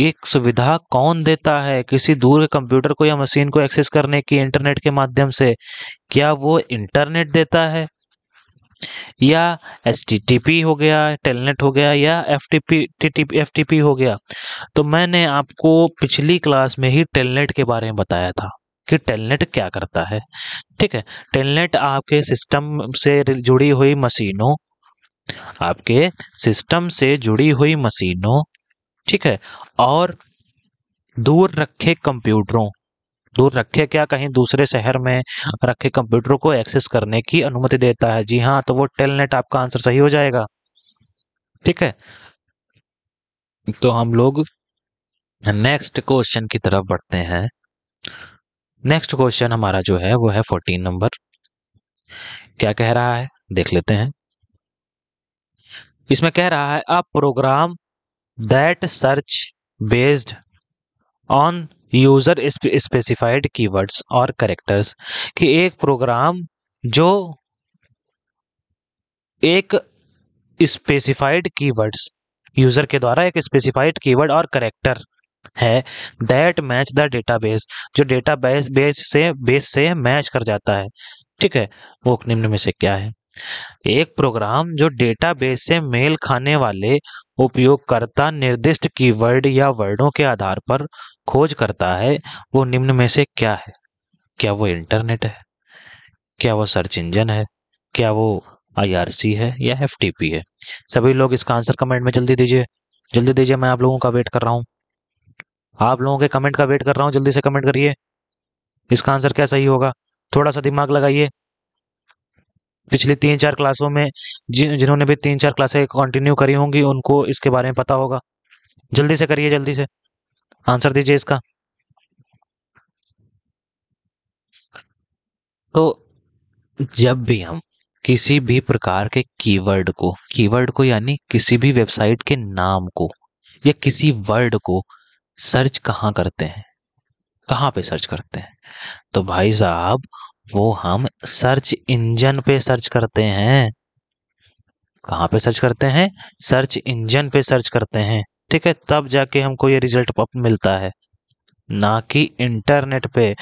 एक सुविधा कौन देता है किसी दूर के कंप्यूटर को या मशीन को एक्सेस करने की इंटरनेट के माध्यम से क्या वो इंटरनेट देता है या एस हो गया टेलनेट हो गया या एफ टी पी हो गया तो मैंने आपको पिछली क्लास में ही टेलनेट के बारे में बताया था कि टेलनेट क्या करता है ठीक है टेलनेट आपके सिस्टम से जुड़ी हुई मशीनों आपके सिस्टम से जुड़ी हुई मशीनों ठीक है और दूर रखे कंप्यूटरों दूर रखे क्या कहीं दूसरे शहर में रखे कंप्यूटर को एक्सेस करने की अनुमति देता है जी हाँ तो वो टेलनेट आपका आंसर सही हो जाएगा ठीक है तो हम लोग नेक्स्ट क्वेश्चन की तरफ बढ़ते हैं नेक्स्ट क्वेश्चन हमारा जो है वो है फोर्टीन नंबर क्या कह रहा है देख लेते हैं इसमें कह रहा है a program that search based on user specified keywords और करेक्टर्स कि एक प्रोग्राम जो एक स्पेसिफाइड कीवर्ड्स यूजर के द्वारा एक स्पेसिफाइड कीवर्ड और करेक्टर है दैट मैच द डेटाबेस जो डेटा बेस बेस से बेस से मैच कर जाता है ठीक है वो निम्न में से क्या है एक प्रोग्राम जो डेटाबेस से मेल खाने वाले उपयोगकर्ता निर्दिष्ट कीवर्ड या वर्डों के आधार पर खोज करता है वो निम्न में से क्या है क्या वो इंटरनेट है क्या वो सर्च इंजन है क्या वो आईआरसी है या एफटीपी है सभी लोग इसका आंसर कमेंट में जल्दी दीजिए जल्दी दीजिए मैं आप लोगों का वेट कर रहा हूँ आप लोगों के कमेंट का वेट कर रहा हूँ जल्दी से कमेंट करिए इसका आंसर क्या सही होगा थोड़ा सा दिमाग लगाइए पिछले तीन चार क्लासों में जिन्होंने भी तीन चार क्लासे कंटिन्यू करी होंगी उनको इसके बारे में पता होगा जल्दी से करिए जल्दी से आंसर दीजिए इसका तो जब भी हम किसी भी प्रकार के कीवर्ड को कीवर्ड को यानी किसी भी वेबसाइट के नाम को या किसी वर्ड को सर्च कहाँ करते हैं कहाँ पे सर्च करते हैं तो भाई साहब वो हम सर्च इंजन पे सर्च करते हैं कहाँ पे सर्च करते हैं सर्च इंजन पे सर्च करते हैं ठीक है तब जाके हमको ये रिजल्ट मिलता है ना कि इंटरनेट पे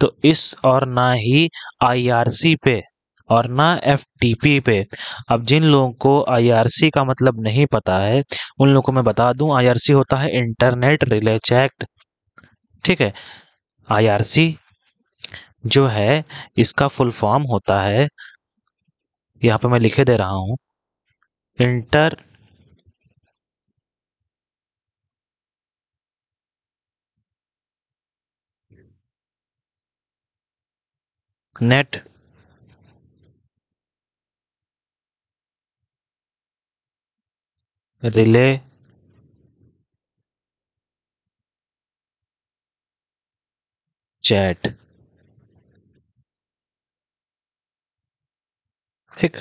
तो इस और ना ही आईआरसी पे और ना एफ पे अब जिन लोगों को आईआरसी का मतलब नहीं पता है उन लोगों को मैं बता दूं आईआरसी होता है इंटरनेट रिले चैक्ट ठीक है आईआरसी जो है इसका फुल फॉर्म होता है यहाँ पे मैं लिखे दे रहा हूँ इंटर net relay चैट ठीक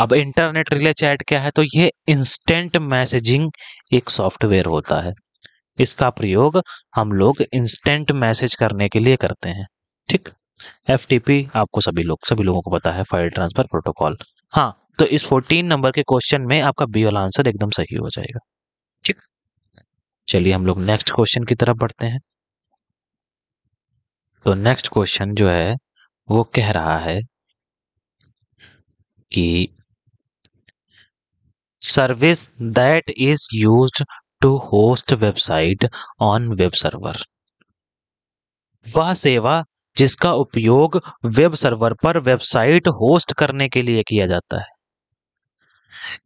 अब इंटरनेट रिले चैट क्या है तो ये इंस्टेंट मैसेजिंग एक सॉफ्टवेयर होता है इसका प्रयोग हम लोग इंस्टेंट मैसेज करने के लिए करते हैं ठीक एफ आपको सभी लोग सभी लोगों को पता है फाइल ट्रांसफर प्रोटोकॉल हाँ तो इस 14 नंबर के क्वेश्चन में आपका बी वाला आंसर एकदम सही हो जाएगा ठीक चलिए हम लोग नेक्स्ट क्वेश्चन की तरफ बढ़ते हैं तो नेक्स्ट क्वेश्चन जो है वो कह रहा है कि service that is use to host website on web server वह सेवा जिसका उपयोग वेब सर्वर पर वेबसाइट होस्ट करने के लिए किया जाता है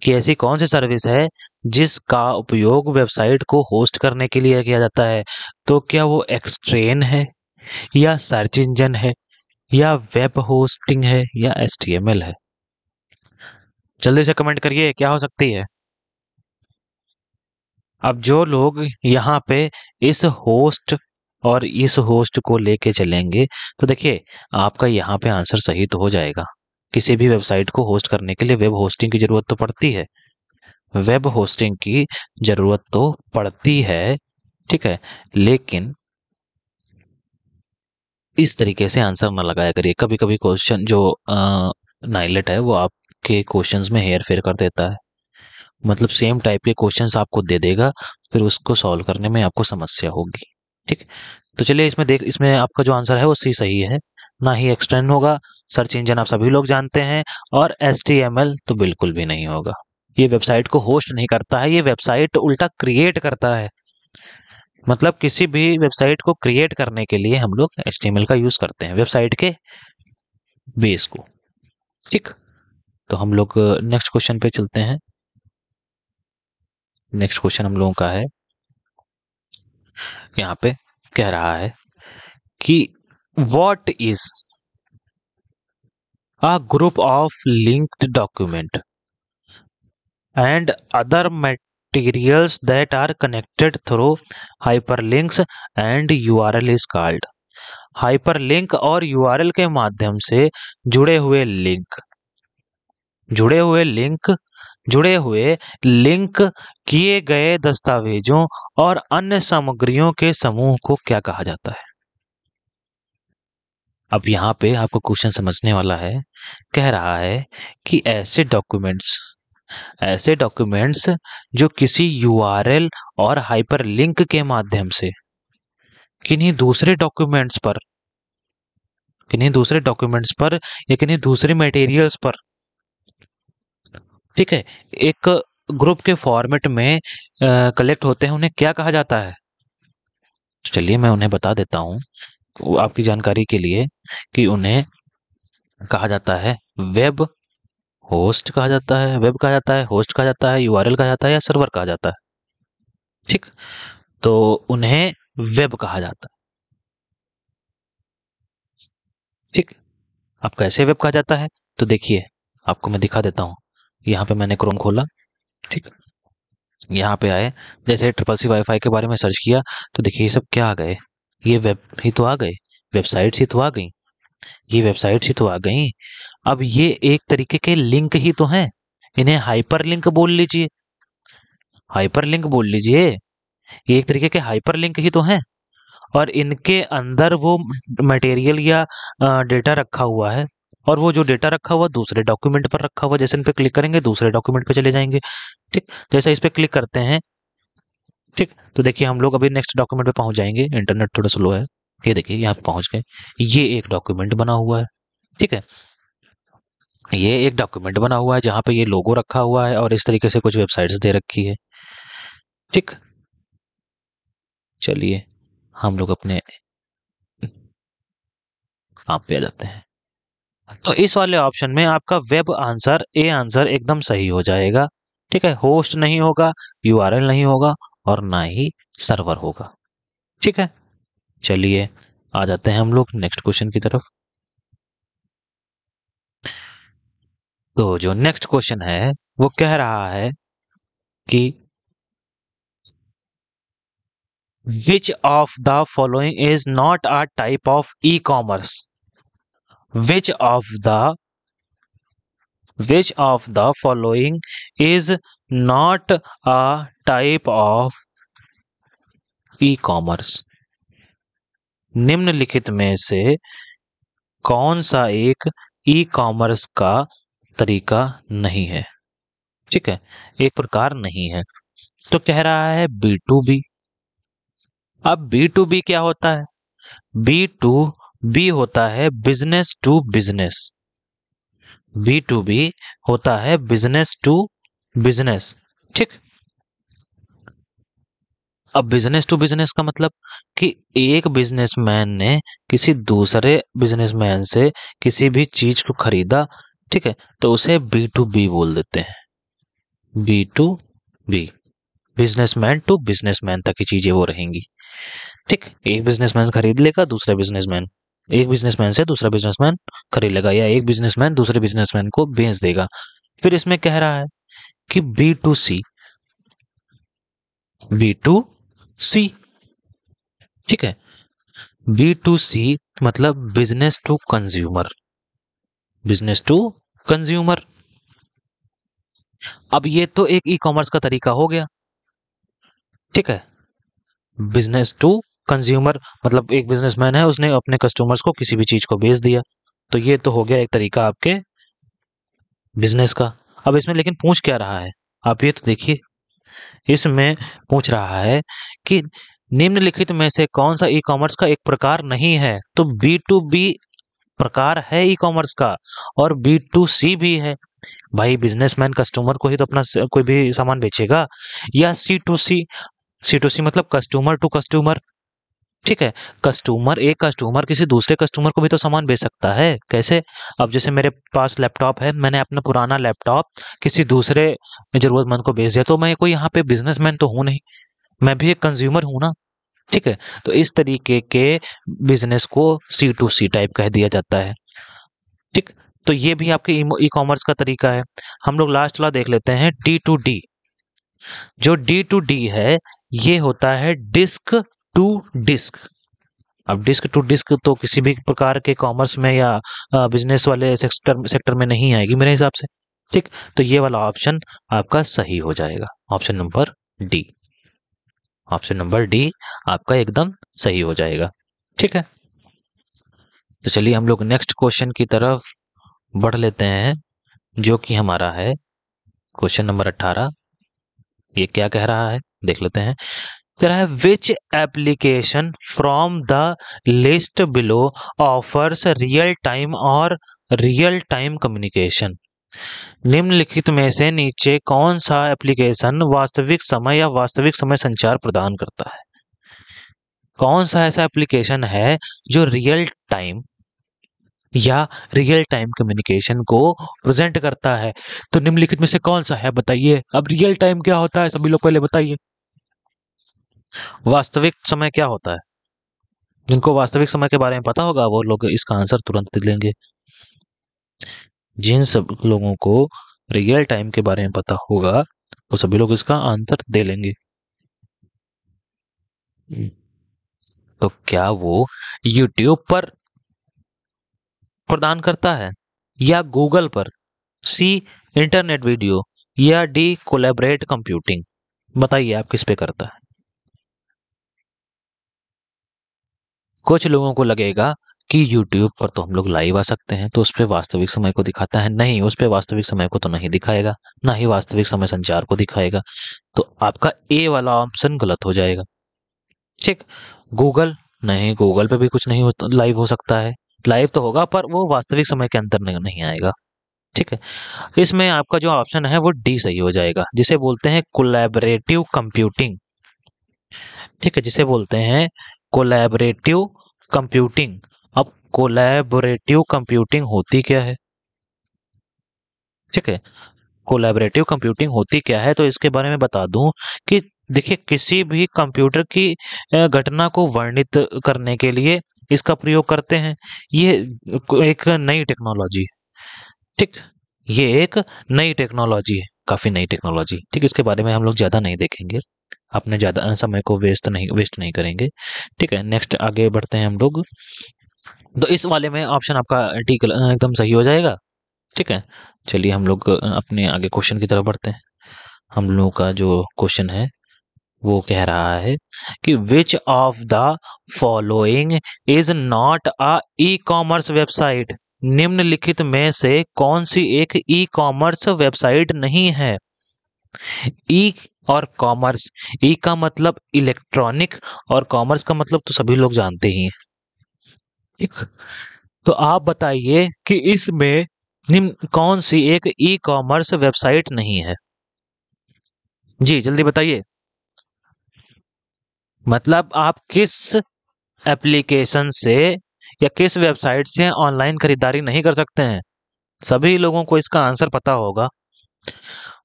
कि ऐसी कौन सी सर्विस है जिसका उपयोग वेबसाइट को होस्ट करने के लिए किया जाता है तो क्या वो एक्सट्रेन है या सर्च इंजन है या वेब होस्टिंग है या एस है जल्दी से कमेंट करिए क्या हो सकती है अब जो लोग यहाँ पे इस होस्ट और इस होस्ट को लेके चलेंगे तो देखिए आपका यहाँ पे आंसर सही तो हो जाएगा किसी भी वेबसाइट को होस्ट करने के लिए वेब होस्टिंग की ज़रूरत तो पड़ती है वेब होस्टिंग की ज़रूरत तो पड़ती है ठीक है लेकिन इस तरीके से आंसर न लगाया करिए कभी कभी क्वेश्चन जो नाइलेट है वो आपके क्वेश्चन में हेयर फेयर कर देता है मतलब सेम टाइप के क्वेश्चंस आपको दे देगा फिर उसको सॉल्व करने में आपको समस्या होगी ठीक तो चलिए इसमें देख इसमें आपका जो आंसर है वो सी सही है ना ही एक्सटेंड होगा सर्च इंजन आप सभी लोग जानते हैं और एस तो बिल्कुल भी नहीं होगा ये वेबसाइट को होस्ट नहीं करता है ये वेबसाइट उल्टा क्रिएट करता है मतलब किसी भी वेबसाइट को क्रिएट करने के लिए हम लोग एस का यूज़ करते हैं वेबसाइट के बेस को ठीक तो हम लोग नेक्स्ट क्वेश्चन पे चलते हैं नेक्स्ट क्वेश्चन हम लोगों का है यहाँ पे कह रहा है कि what is a group of linked document and other materials that are connected through hyper hyperlinks and U R L is called hyperlink और यू आर एल के माध्यम से जुड़े हुए लिंक जुड़े हुए लिंक जुड़े हुए लिंक किए गए दस्तावेजों और अन्य सामग्रियों के समूह को क्या कहा जाता है अब यहां पे आपको क्वेश्चन समझने वाला है कह रहा है कि ऐसे डॉक्यूमेंट्स ऐसे डॉक्यूमेंट्स जो किसी यूआरएल और हाइपरलिंक के माध्यम से किन्हीं दूसरे डॉक्यूमेंट्स पर किन्हीं दूसरे डॉक्यूमेंट्स पर या किन्हीं दूसरे मटेरियल्स पर ठीक है एक ग्रुप के फॉर्मेट में कलेक्ट होते हैं उन्हें क्या कहा जाता है तो चलिए मैं उन्हें बता देता हूँ आपकी जानकारी के लिए कि उन्हें कहा जाता है वेब होस्ट कहा जाता है वेब कहा जाता है होस्ट कहा जाता है यूआरएल कहा जाता है या सर्वर कहा जाता है ठीक तो उन्हें वेब कहा जाता है ठीक आप कैसे वेब कहा जाता है तो देखिए आपको मैं दिखा देता हूं यहाँ पे मैंने क्रोम खोला ठीक यहाँ पे आए जैसे ट्रिपल सी वाईफाई के बारे में सर्च किया तो देखिए ये सब क्या आ गए ये वेब ही तो आ गए वेबसाइट्स ही तो आ गई ये वेबसाइट्स ही तो आ गई अब ये एक तरीके के लिंक ही तो हैं इन्हें हाइपर लिंक बोल लीजिए हाइपर लिंक बोल लीजिए ये एक तरीके के हाइपर लिंक ही तो हैं और इनके अंदर वो मटेरियल या डेटा रखा हुआ है और वो जो डेटा रखा हुआ दूसरे डॉक्यूमेंट पर रखा हुआ जैसे इन पर क्लिक करेंगे दूसरे डॉक्यूमेंट पे चले जाएंगे ठीक जैसे तो इस पर क्लिक करते हैं ठीक तो देखिए हम लोग अभी नेक्स्ट डॉक्यूमेंट पे पहुंच जाएंगे इंटरनेट थोड़ा स्लो है ये देखिए यहाँ पहुंच गए ये एक डॉक्यूमेंट बना हुआ है ठीक है ये एक डॉक्यूमेंट बना हुआ है जहां पे ये लोगो रखा हुआ है और इस तरीके से कुछ वेबसाइट्स दे रखी है ठीक चलिए हम लोग अपने आप पे आ जाते हैं तो इस वाले ऑप्शन में आपका वेब आंसर ए आंसर एकदम सही हो जाएगा ठीक है होस्ट नहीं होगा यू नहीं होगा और ना ही सर्वर होगा ठीक है चलिए आ जाते हैं हम लोग नेक्स्ट क्वेश्चन की तरफ तो जो नेक्स्ट क्वेश्चन है वो कह रहा है कि which of the following is not a type of e commerce which of the which of the following is not a type of e-commerce निम्नलिखित में से कौन सा एक ई कॉमर्स का तरीका नहीं है ठीक है एक प्रकार नहीं है तो कह रहा है बी टू बी अब बी टू बी क्या होता है बी टू बी होता है business to business B to B होता है बिजनेस टू बिजनेस ठीक अब बिजनेस टू बिजनेस का मतलब कि एक बिजनेसमैन ने किसी दूसरे बिजनेसमैन से किसी भी चीज को खरीदा ठीक है तो उसे बी टू बी बोल देते हैं B to B businessman to businessman तक की चीजें वो रहेंगी ठीक एक बिजनेसमैन खरीद लेगा दूसरे बिजनेसमैन एक बिजनेसमैन से दूसरा बिजनेसमैन खरीद लेगा या एक बिजनेसमैन दूसरे बिजनेसमैन को बेच देगा फिर इसमें कह रहा है कि B to C B to C ठीक है बी टू सी मतलब business to consumer business to consumer अब ये तो एक ई e कॉमर्स का तरीका हो गया ठीक है बिजनेस टू कंज्यूमर मतलब एक बिजनेसमैन है उसने अपने कस्टमर्स को किसी भी चीज़ को बेच दिया तो ये तो हो गया एक तरीका आपके बिजनेस का अब इसमें लेकिन पूछ क्या रहा है आप ये तो देखिए इसमें पूछ रहा है कि निम्नलिखित में से कौन सा ई कॉमर्स का एक प्रकार नहीं है तो बी टू बी प्रकार है ई कॉमर्स का और बी टू सी भी है भाई बिजनेसमैन कस्टमर को ही तो अपना कोई भी सामान बेचेगा या सी to C C to C मतलब कस्टमर टू कस्टमर ठीक है कस्टमर एक कस्टमर किसी दूसरे कस्टमर को भी तो सामान बेच सकता है कैसे अब जैसे मेरे पास लैपटॉप है मैंने अपना पुराना लैपटॉप किसी दूसरे ज़रूरतमंद को बेच दिया तो मैं कोई यहाँ पे बिजनेसमैन तो हूँ नहीं मैं भी एक कंज्यूमर हूँ ना ठीक है तो इस तरीके के बिजनेस को सी टू सी टाइप कह दिया जाता है ठीक तो ये भी आपके ई e-, कॉमर्स का तरीका है हम लोग लास्ट वाला देख लेते हैं डी टू डी जो डी टू डी है ये होता है डिस्क टू डिस्क अब डिस्क टू डिस्क तो किसी भी प्रकार के कॉमर्स में या बिजनेस वाले सेक्टर सेक्टर में नहीं आएगी मेरे हिसाब से ठीक तो ये वाला ऑप्शन आपका सही हो जाएगा option number D option number D आपका एकदम सही हो जाएगा ठीक है तो चलिए हम लोग नेक्स्ट क्वेश्चन की तरफ बढ़ लेते हैं जो कि हमारा है क्वेश्चन नंबर अट्ठारह ये क्या कह रहा है देख लेते हैं कह रहा है which application from the list below offers real time और रियल टाइम कम्युनिकेशन निम्नलिखित में से नीचे कौन सा एप्लीकेशन वास्तविक समय या वास्तविक समय संचार प्रदान करता है कौन सा ऐसा एप्लीकेशन है जो रियल टाइम या रियल टाइम कम्युनिकेशन को प्रेजेंट करता है तो निम्नलिखित में से कौन सा है बताइए अब रियल टाइम क्या होता है सभी लोग पहले बताइए वास्तविक समय क्या होता है जिनको वास्तविक समय के बारे में पता होगा वो लोग इसका आंसर तुरंत दे लेंगे जिन सब लोगों को रियल टाइम के बारे में पता होगा वो सभी लोग इसका आंसर दे लेंगे तो क्या वो YouTube पर प्रदान करता है या Google पर सी इंटरनेट वीडियो या डी कोलेबरेट कंप्यूटिंग बताइए आप किस पे करता है कुछ लोगों को लगेगा कि यूट्यूब पर तो हम लोग लाइव आ सकते हैं तो उस पर वास्तविक समय को दिखाता है नहीं उस पर वास्तविक समय को तो नहीं दिखाएगा ना ही वास्तविक समय संचार को दिखाएगा तो आपका ए वाला ऑप्शन गलत हो जाएगा ठीक गूगल नहीं गूगल पे भी कुछ नहीं लाइव तो हो सकता है लाइव तो होगा पर वो वास्तविक समय के अंतर नहीं, नहीं आएगा ठीक है इसमें आपका जो ऑप्शन है वो डी सही हो जाएगा जिसे बोलते हैं कोलेबरेटिव कंप्यूटिंग ठीक है जिसे बोलते हैं कोलैबोरेटिव कंप्यूटिंग अब कोलैबोरेटिव कंप्यूटिंग होती क्या है ठीक है कोलैबोरेटिव कंप्यूटिंग होती क्या है तो इसके बारे में बता दूं कि देखिए किसी भी कंप्यूटर की घटना को वर्णित करने के लिए इसका प्रयोग करते हैं ये एक नई टेक्नोलॉजी है ठीक ये एक नई टेक्नोलॉजी है काफ़ी नई टेक्नोलॉजी ठीक इसके बारे में हम लोग ज़्यादा नहीं देखेंगे अपने ज़्यादा समय को वेस्ट नहीं वेस्ट नहीं करेंगे ठीक है नेक्स्ट आगे बढ़ते हैं हम लोग तो इस वाले में ऑप्शन आपका टी एकदम सही हो जाएगा ठीक है चलिए हम लोग अपने आगे क्वेश्चन की तरफ बढ़ते हैं हम लोगों का जो क्वेश्चन है वो कह रहा है कि which of the following is not a e commerce website निम्नलिखित में से कौन सी एक ई कॉमर्स वेबसाइट नहीं है ई e और कॉमर्स ई e का मतलब इलेक्ट्रॉनिक और कॉमर्स का मतलब तो सभी लोग जानते ही हैं ठीक तो आप बताइए कि इसमें निम्न कौन सी एक ई कॉमर्स वेबसाइट नहीं है जी जल्दी बताइए मतलब आप किस एप्लीकेशन से या किस वेबसाइट से ऑनलाइन खरीदारी नहीं कर सकते हैं सभी लोगों को इसका आंसर पता होगा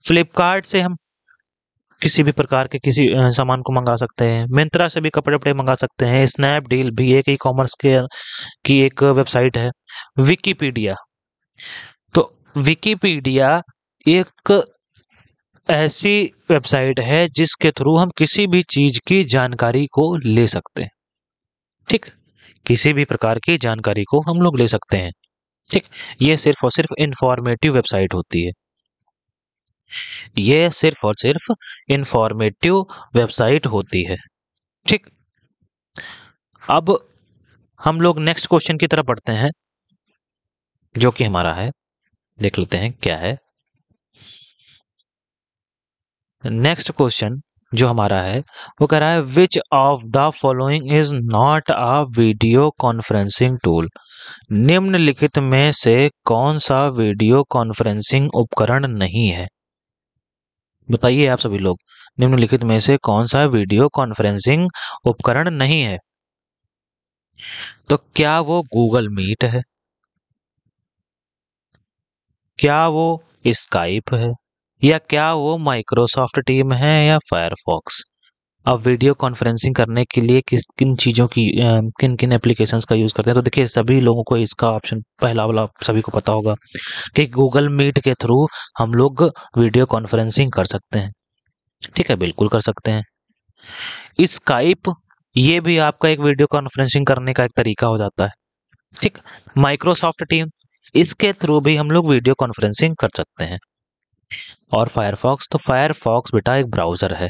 फ्लिपकार्ट से हम किसी भी प्रकार के किसी सामान को मंगा सकते हैं मिंत्रा से भी कपड़े वपड़े मंगा सकते हैं स्नैपडील भी एक ई कॉमर्स के की एक वेबसाइट है विकीपीडिया तो विकीपीडिया एक ऐसी वेबसाइट है जिसके थ्रू हम किसी भी चीज की जानकारी को ले सकते हैं ठीक किसी भी प्रकार की जानकारी को हम लोग ले सकते हैं ठीक ये सिर्फ और सिर्फ इंफॉर्मेटिव वेबसाइट होती है ये सिर्फ और सिर्फ इंफॉर्मेटिव वेबसाइट होती है ठीक अब हम लोग नेक्स्ट क्वेश्चन की तरफ बढ़ते हैं जो कि हमारा है देख लेते हैं क्या है नेक्स्ट क्वेश्चन जो हमारा है वो कह रहा है which of the following is not a video conferencing tool निम्नलिखित में से कौन सा वीडियो कॉन्फ्रेंसिंग उपकरण नहीं है बताइए आप सभी लोग निम्नलिखित में से कौन सा वीडियो कॉन्फ्रेंसिंग उपकरण नहीं है तो क्या वो गूगल मीट है क्या वो स्काइप है या क्या वो माइक्रोसॉफ्ट टीम है या फायरफॉक्स अब वीडियो कॉन्फ्रेंसिंग करने के लिए किस किन चीज़ों की किन किन एप्लीकेशंस का यूज़ करते हैं तो देखिए सभी लोगों को इसका ऑप्शन पहला वाला सभी को पता होगा कि गूगल मीट के थ्रू हम लोग वीडियो कॉन्फ्रेंसिंग कर सकते हैं ठीक है बिल्कुल कर सकते हैं स्काइप ये भी आपका एक वीडियो कॉन्फ्रेंसिंग करने का एक तरीका हो जाता है ठीक माइक्रोसॉफ्ट टीम इसके थ्रू भी हम लोग वीडियो कॉन्फ्रेंसिंग कर सकते हैं और फायरफॉक्स तो फायरफॉक्स बेटा एक ब्राउज़र है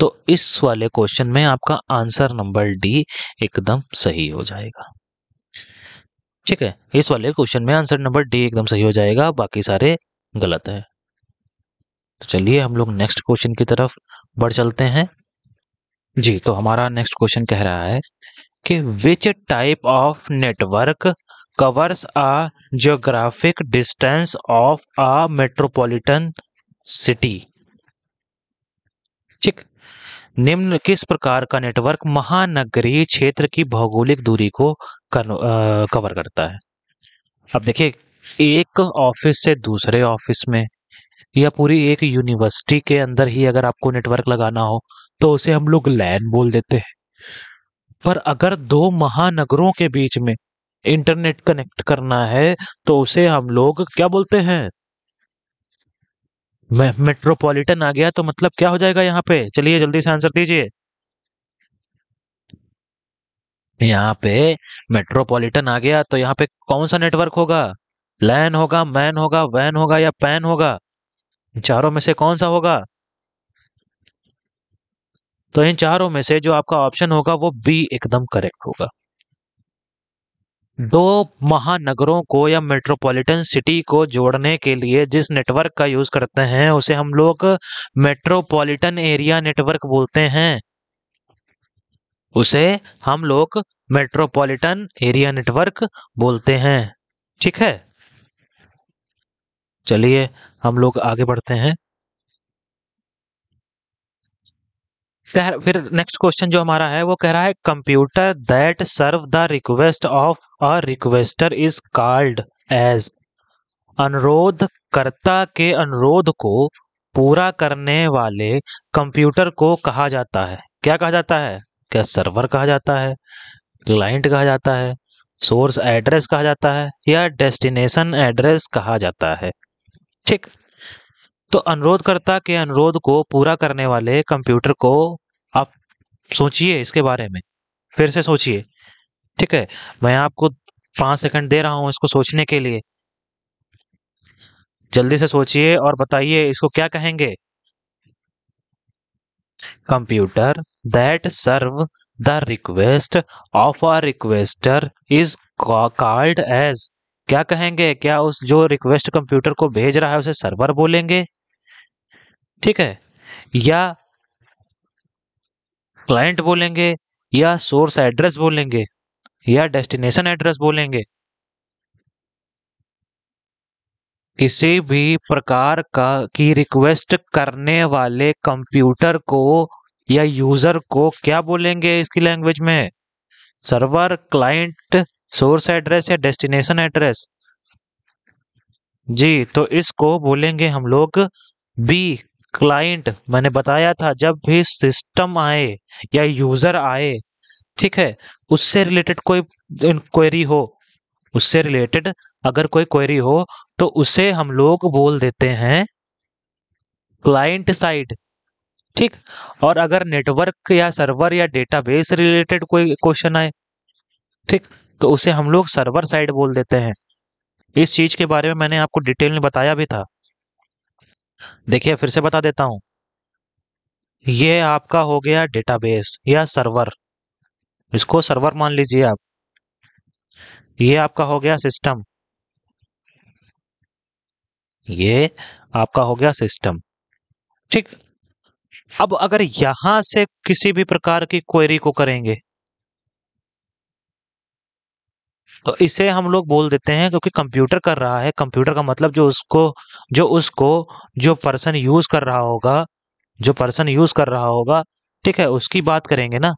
तो इस वाले क्वेश्चन में आपका आंसर नंबर डी एकदम सही हो जाएगा ठीक है इस वाले क्वेश्चन में आंसर नंबर डी एकदम सही हो जाएगा बाकी सारे गलत है तो चलिए हम लोग नेक्स्ट क्वेश्चन की तरफ बढ़ चलते हैं जी तो हमारा नेक्स्ट क्वेश्चन कह रहा है कि which type of network covers a geographic distance of a metropolitan city. ठीक निम्न किस प्रकार का नेटवर्क महानगरीय क्षेत्र की भौगोलिक दूरी को कवर करता है अब देखिए एक ऑफिस से दूसरे ऑफिस में या पूरी एक यूनिवर्सिटी के अंदर ही अगर आपको नेटवर्क लगाना हो तो उसे हम लोग लैन बोल देते हैं पर अगर दो महानगरों के बीच में इंटरनेट कनेक्ट करना है तो उसे हम लोग क्या बोलते हैं मेट्रोपॉलिटन आ गया तो मतलब क्या हो जाएगा यहाँ पे चलिए जल्दी से आंसर दीजिए यहाँ पे मेट्रोपॉलिटन आ गया तो यहाँ पे कौन सा नेटवर्क होगा लैन होगा मैन होगा वैन होगा या पैन होगा चारों में से कौन सा होगा तो इन चारों में से जो आपका ऑप्शन होगा वो बी एकदम करेक्ट होगा हम्म। दो महानगरों को या मेट्रोपॉलिटन सिटी को जोड़ने के लिए जिस नेटवर्क का यूज़ करते हैं उसे हम लोग मेट्रोपॉलिटन एरिया नेटवर्क बोलते हैं उसे हम लोग मेट्रोपॉलिटन एरिया नेटवर्क बोलते हैं ठीक है चलिए हम लोग आगे बढ़ते हैं फिर नेक्स्ट क्वेश्चन जो हमारा है वो कह रहा है computer that serve the request of a requester is called as अनुरोध करता के अनुरोध को पूरा करने वाले कंप्यूटर को कहा जाता है क्या कहा जाता है क्या सर्वर कहा जाता है क्लाइंट कहा जाता है सोर्स एड्रेस कहा जाता है या डेस्टिनेशन एड्रेस कहा जाता है ठीक तो अनुरोधकर्ता के अनुरोध को पूरा करने वाले कंप्यूटर को आप सोचिए इसके बारे में फिर से सोचिए ठीक है मैं आपको पांच सेकंड दे रहा हूं इसको सोचने के लिए जल्दी से सोचिए और बताइए इसको क्या कहेंगे computer that serve the request of a requester is called as क्या कहेंगे क्या उस जो रिक्वेस्ट कंप्यूटर को भेज रहा है उसे सर्वर बोलेंगे ठीक है या क्लाइंट बोलेंगे या सोर्स एड्रेस बोलेंगे या डेस्टिनेशन एड्रेस बोलेंगे किसी भी प्रकार का की रिक्वेस्ट करने वाले कंप्यूटर को या यूजर को क्या बोलेंगे इसकी लैंग्वेज में सर्वर क्लाइंट सोर्स एड्रेस या डेस्टिनेशन एड्रेस जी तो इसको बोलेंगे हम लोग बी क्लाइंट मैंने बताया था जब भी सिस्टम आए या यूजर आए ठीक है उससे रिलेटेड कोई क्वेरी हो उससे रिलेटेड अगर कोई क्वेरी हो तो उसे हम लोग बोल देते हैं क्लाइंट साइड ठीक और अगर नेटवर्क या सर्वर या डेटाबेस रिलेटेड कोई क्वेश्चन आए ठीक तो उसे हम लोग सर्वर साइड बोल देते हैं इस चीज के बारे में मैंने आपको डिटेल में बताया भी था देखिए फिर से बता देता हूं ये आपका हो गया डेटाबेस या सर्वर इसको सर्वर मान लीजिए आप ये आपका हो गया सिस्टम ये आपका हो गया सिस्टम ठीक अब अगर यहां से किसी भी प्रकार की क्वेरी को करेंगे तो इसे हम लोग बोल देते हैं क्योंकि कंप्यूटर कर रहा है कंप्यूटर का मतलब जो उसको जो उसको जो पर्सन यूज कर रहा होगा जो पर्सन यूज कर रहा होगा ठीक है उसकी बात करेंगे ना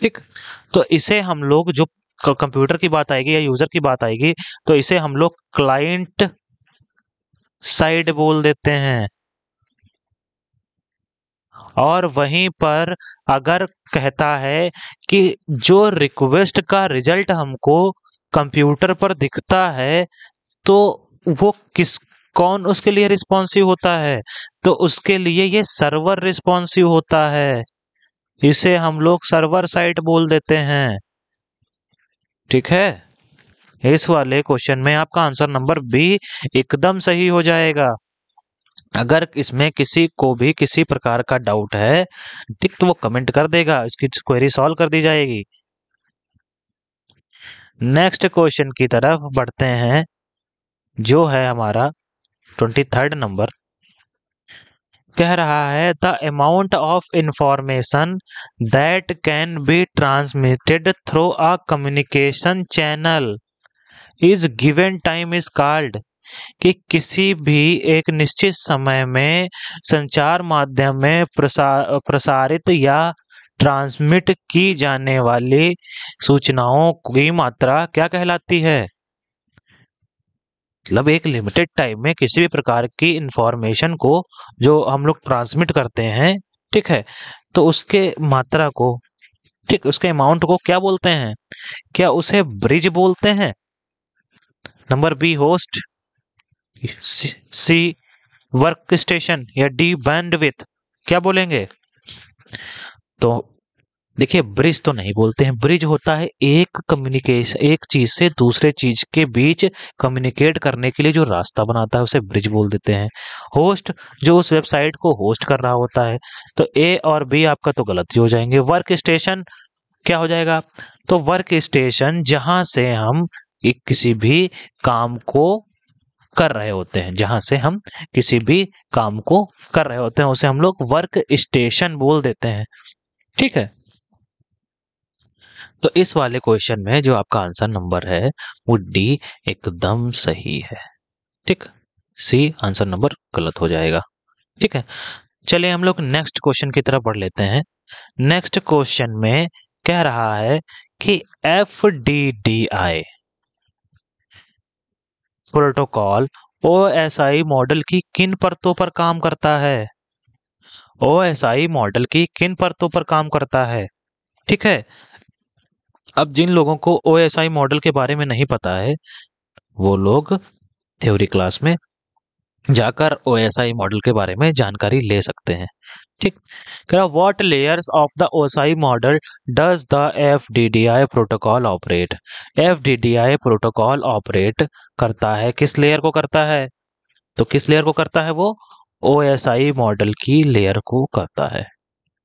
ठीक तो इसे हम लोग जो कंप्यूटर की बात आएगी या यूजर की बात आएगी तो इसे हम लोग क्लाइंट साइड बोल देते हैं और वहीं पर अगर कहता है कि जो रिक्वेस्ट का रिजल्ट हमको कंप्यूटर पर दिखता है तो वो किस कौन उसके लिए रिस्पॉन्सिव होता है तो उसके लिए ये सर्वर रिस्पॉन्सिव होता है इसे हम लोग सर्वर साइट बोल देते हैं ठीक है इस वाले क्वेश्चन में आपका आंसर नंबर बी एकदम सही हो जाएगा अगर इसमें किसी को भी किसी प्रकार का डाउट है ठीक तो वो कमेंट कर देगा इसकी क्वेरी सॉल्व कर दी जाएगी नेक्स्ट क्वेश्चन की तरफ बढ़ते हैं जो है हमारा ट्वेंटी थर्ड नंबर कह रहा है the amount of information that can be transmitted through a communication channel is given time is called कि किसी भी एक निश्चित समय में संचार माध्यम में प्रसार, प्रसारित या ट्रांसमिट की जाने वाली सूचनाओं की मात्रा क्या कहलाती है मतलब एक लिमिटेड टाइम में किसी भी प्रकार की इंफॉर्मेशन को जो हम लोग ट्रांसमिट करते हैं ठीक है तो उसके मात्रा को ठीक उसके अमाउंट को क्या बोलते हैं क्या उसे ब्रिज बोलते हैं number B host C work station या डी बैंडविथ क्या बोलेंगे तो देखिए ब्रिज तो नहीं बोलते हैं ब्रिज होता है एक कम्युनिकेशन एक चीज से दूसरे चीज के बीच कम्युनिकेट करने के लिए जो रास्ता बनाता है उसे ब्रिज बोल देते हैं होस्ट जो उस वेबसाइट को होस्ट कर रहा होता है तो ए और बी आपका तो गलत ही हो जाएंगे वर्क स्टेशन क्या हो जाएगा तो वर्क स्टेशन जहां से हम एक किसी भी काम को कर रहे होते हैं जहां से हम किसी भी काम को कर रहे होते हैं उसे हम लोग वर्क स्टेशन बोल देते हैं ठीक है तो इस वाले क्वेश्चन में जो आपका आंसर नंबर है वो डी एकदम सही है ठीक सी आंसर नंबर गलत हो जाएगा ठीक है चलिए हम लोग नेक्स्ट क्वेश्चन की तरफ बढ़ लेते हैं नेक्स्ट क्वेश्चन में कह रहा है कि F D D I protocol I model की किन परतों पर काम करता है आई मॉडल की किन परतों पर काम करता है ठीक है अब जिन लोगों को आई मॉडल के बारे में नहीं पता है वो लोग थ्योरी क्लास में जाकर आई मॉडल के बारे में जानकारी ले सकते हैं ठीक कह रहा what layers of the OSI model does the F D D I protocol operate F D D I protocol operate करता है किस लेयर को करता है तो किस लेयर को करता है वो ओ एस आई मॉडल की लेयर को करता है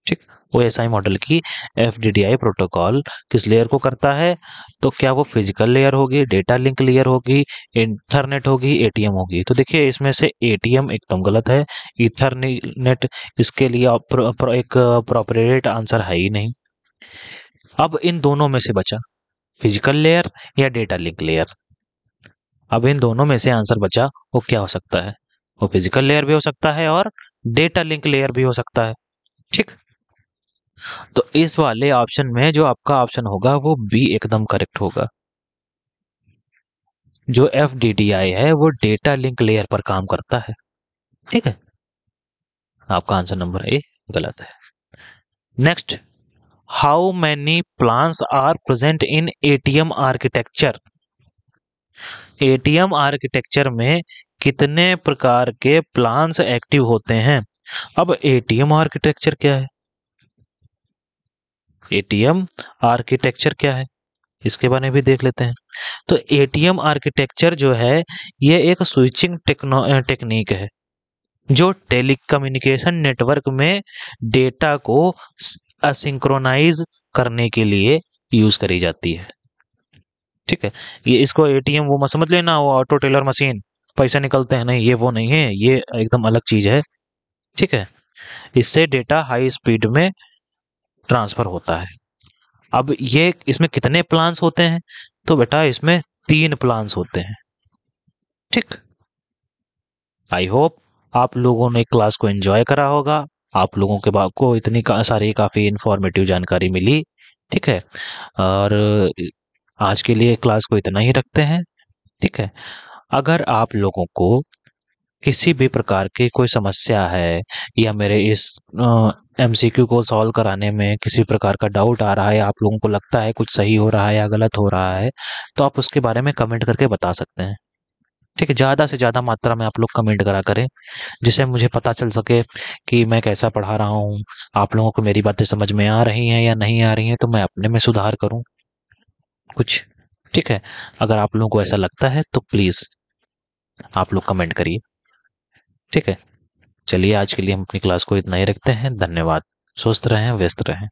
ठीक ओ एस आई मॉडल की F D D I protocol किस लेयर को करता है तो क्या वो फिजिकल लेयर होगी डेटा लिंक लेयर होगी इंटरनेट होगी ए टी एम होगी तो देखिए इसमें से ए टी एम एकदम गलत है इथरनेट इसके लिए एक प्रॉपरेट आंसर है ही नहीं अब इन दोनों में से बचा फिजिकल लेयर या डेटा लिंक लेयर अब इन दोनों में से आंसर बचा वो क्या हो सकता है वो फिजिकल लेयर भी हो सकता है और डेटा लिंक लेयर भी हो सकता है ठीक तो इस वाले ऑप्शन में जो आपका ऑप्शन होगा वो बी एकदम करेक्ट होगा जो एफ है वो डेटा लिंक लेयर पर काम करता है ठीक है आपका आंसर नंबर ए गलत है next how many plans are present in ATM architecture ATM architecture में कितने प्रकार के प्लांस एक्टिव होते हैं अब एटीएम आर्किटेक्चर क्या है एटीएम आर्किटेक्चर क्या है इसके बारे में भी देख लेते हैं तो एटीएम आर्किटेक्चर जो है ये एक स्विचिंग टेक्नो टेक्निक है जो टेलीकम्युनिकेशन नेटवर्क में डेटा को असिंक्रोनाइज करने के लिए यूज करी जाती है ठीक है ये इसको एटीएम वो मत समझ लेना वो ऑटो टेलर मशीन पैसा निकलते हैं नहीं ये वो नहीं है ये एकदम अलग चीज है ठीक है इससे डेटा हाई स्पीड में ट्रांसफर होता है अब ये इसमें कितने प्लान्स होते हैं तो बेटा इसमें तीन प्लांस होते हैं ठीक आई होप आप लोगों ने क्लास को एंजॉय करा होगा आप लोगों के बाप को इतनी का, सारी काफ़ी इंफॉर्मेटिव जानकारी मिली ठीक है और आज के लिए क्लास को इतना ही रखते हैं ठीक है अगर आप लोगों को किसी भी प्रकार की कोई समस्या है या मेरे इस एम को सॉल्व कराने में किसी प्रकार का डाउट आ रहा है आप लोगों को लगता है कुछ सही हो रहा है या गलत हो रहा है तो आप उसके बारे में कमेंट करके बता सकते हैं ठीक है ज़्यादा से ज़्यादा मात्रा में आप लोग कमेंट करा करें जिससे मुझे पता चल सके कि मैं कैसा पढ़ा रहा हूँ आप लोगों को मेरी बातें समझ में आ रही हैं या नहीं आ रही हैं तो मैं अपने में सुधार करूँ कुछ ठीक है अगर आप लोगों को ऐसा लगता है तो प्लीज़ आप लोग कमेंट करिए ठीक है चलिए आज के लिए हम अपनी क्लास को इतना ही रखते हैं धन्यवाद स्वस्थ रहें व्यस्त रहें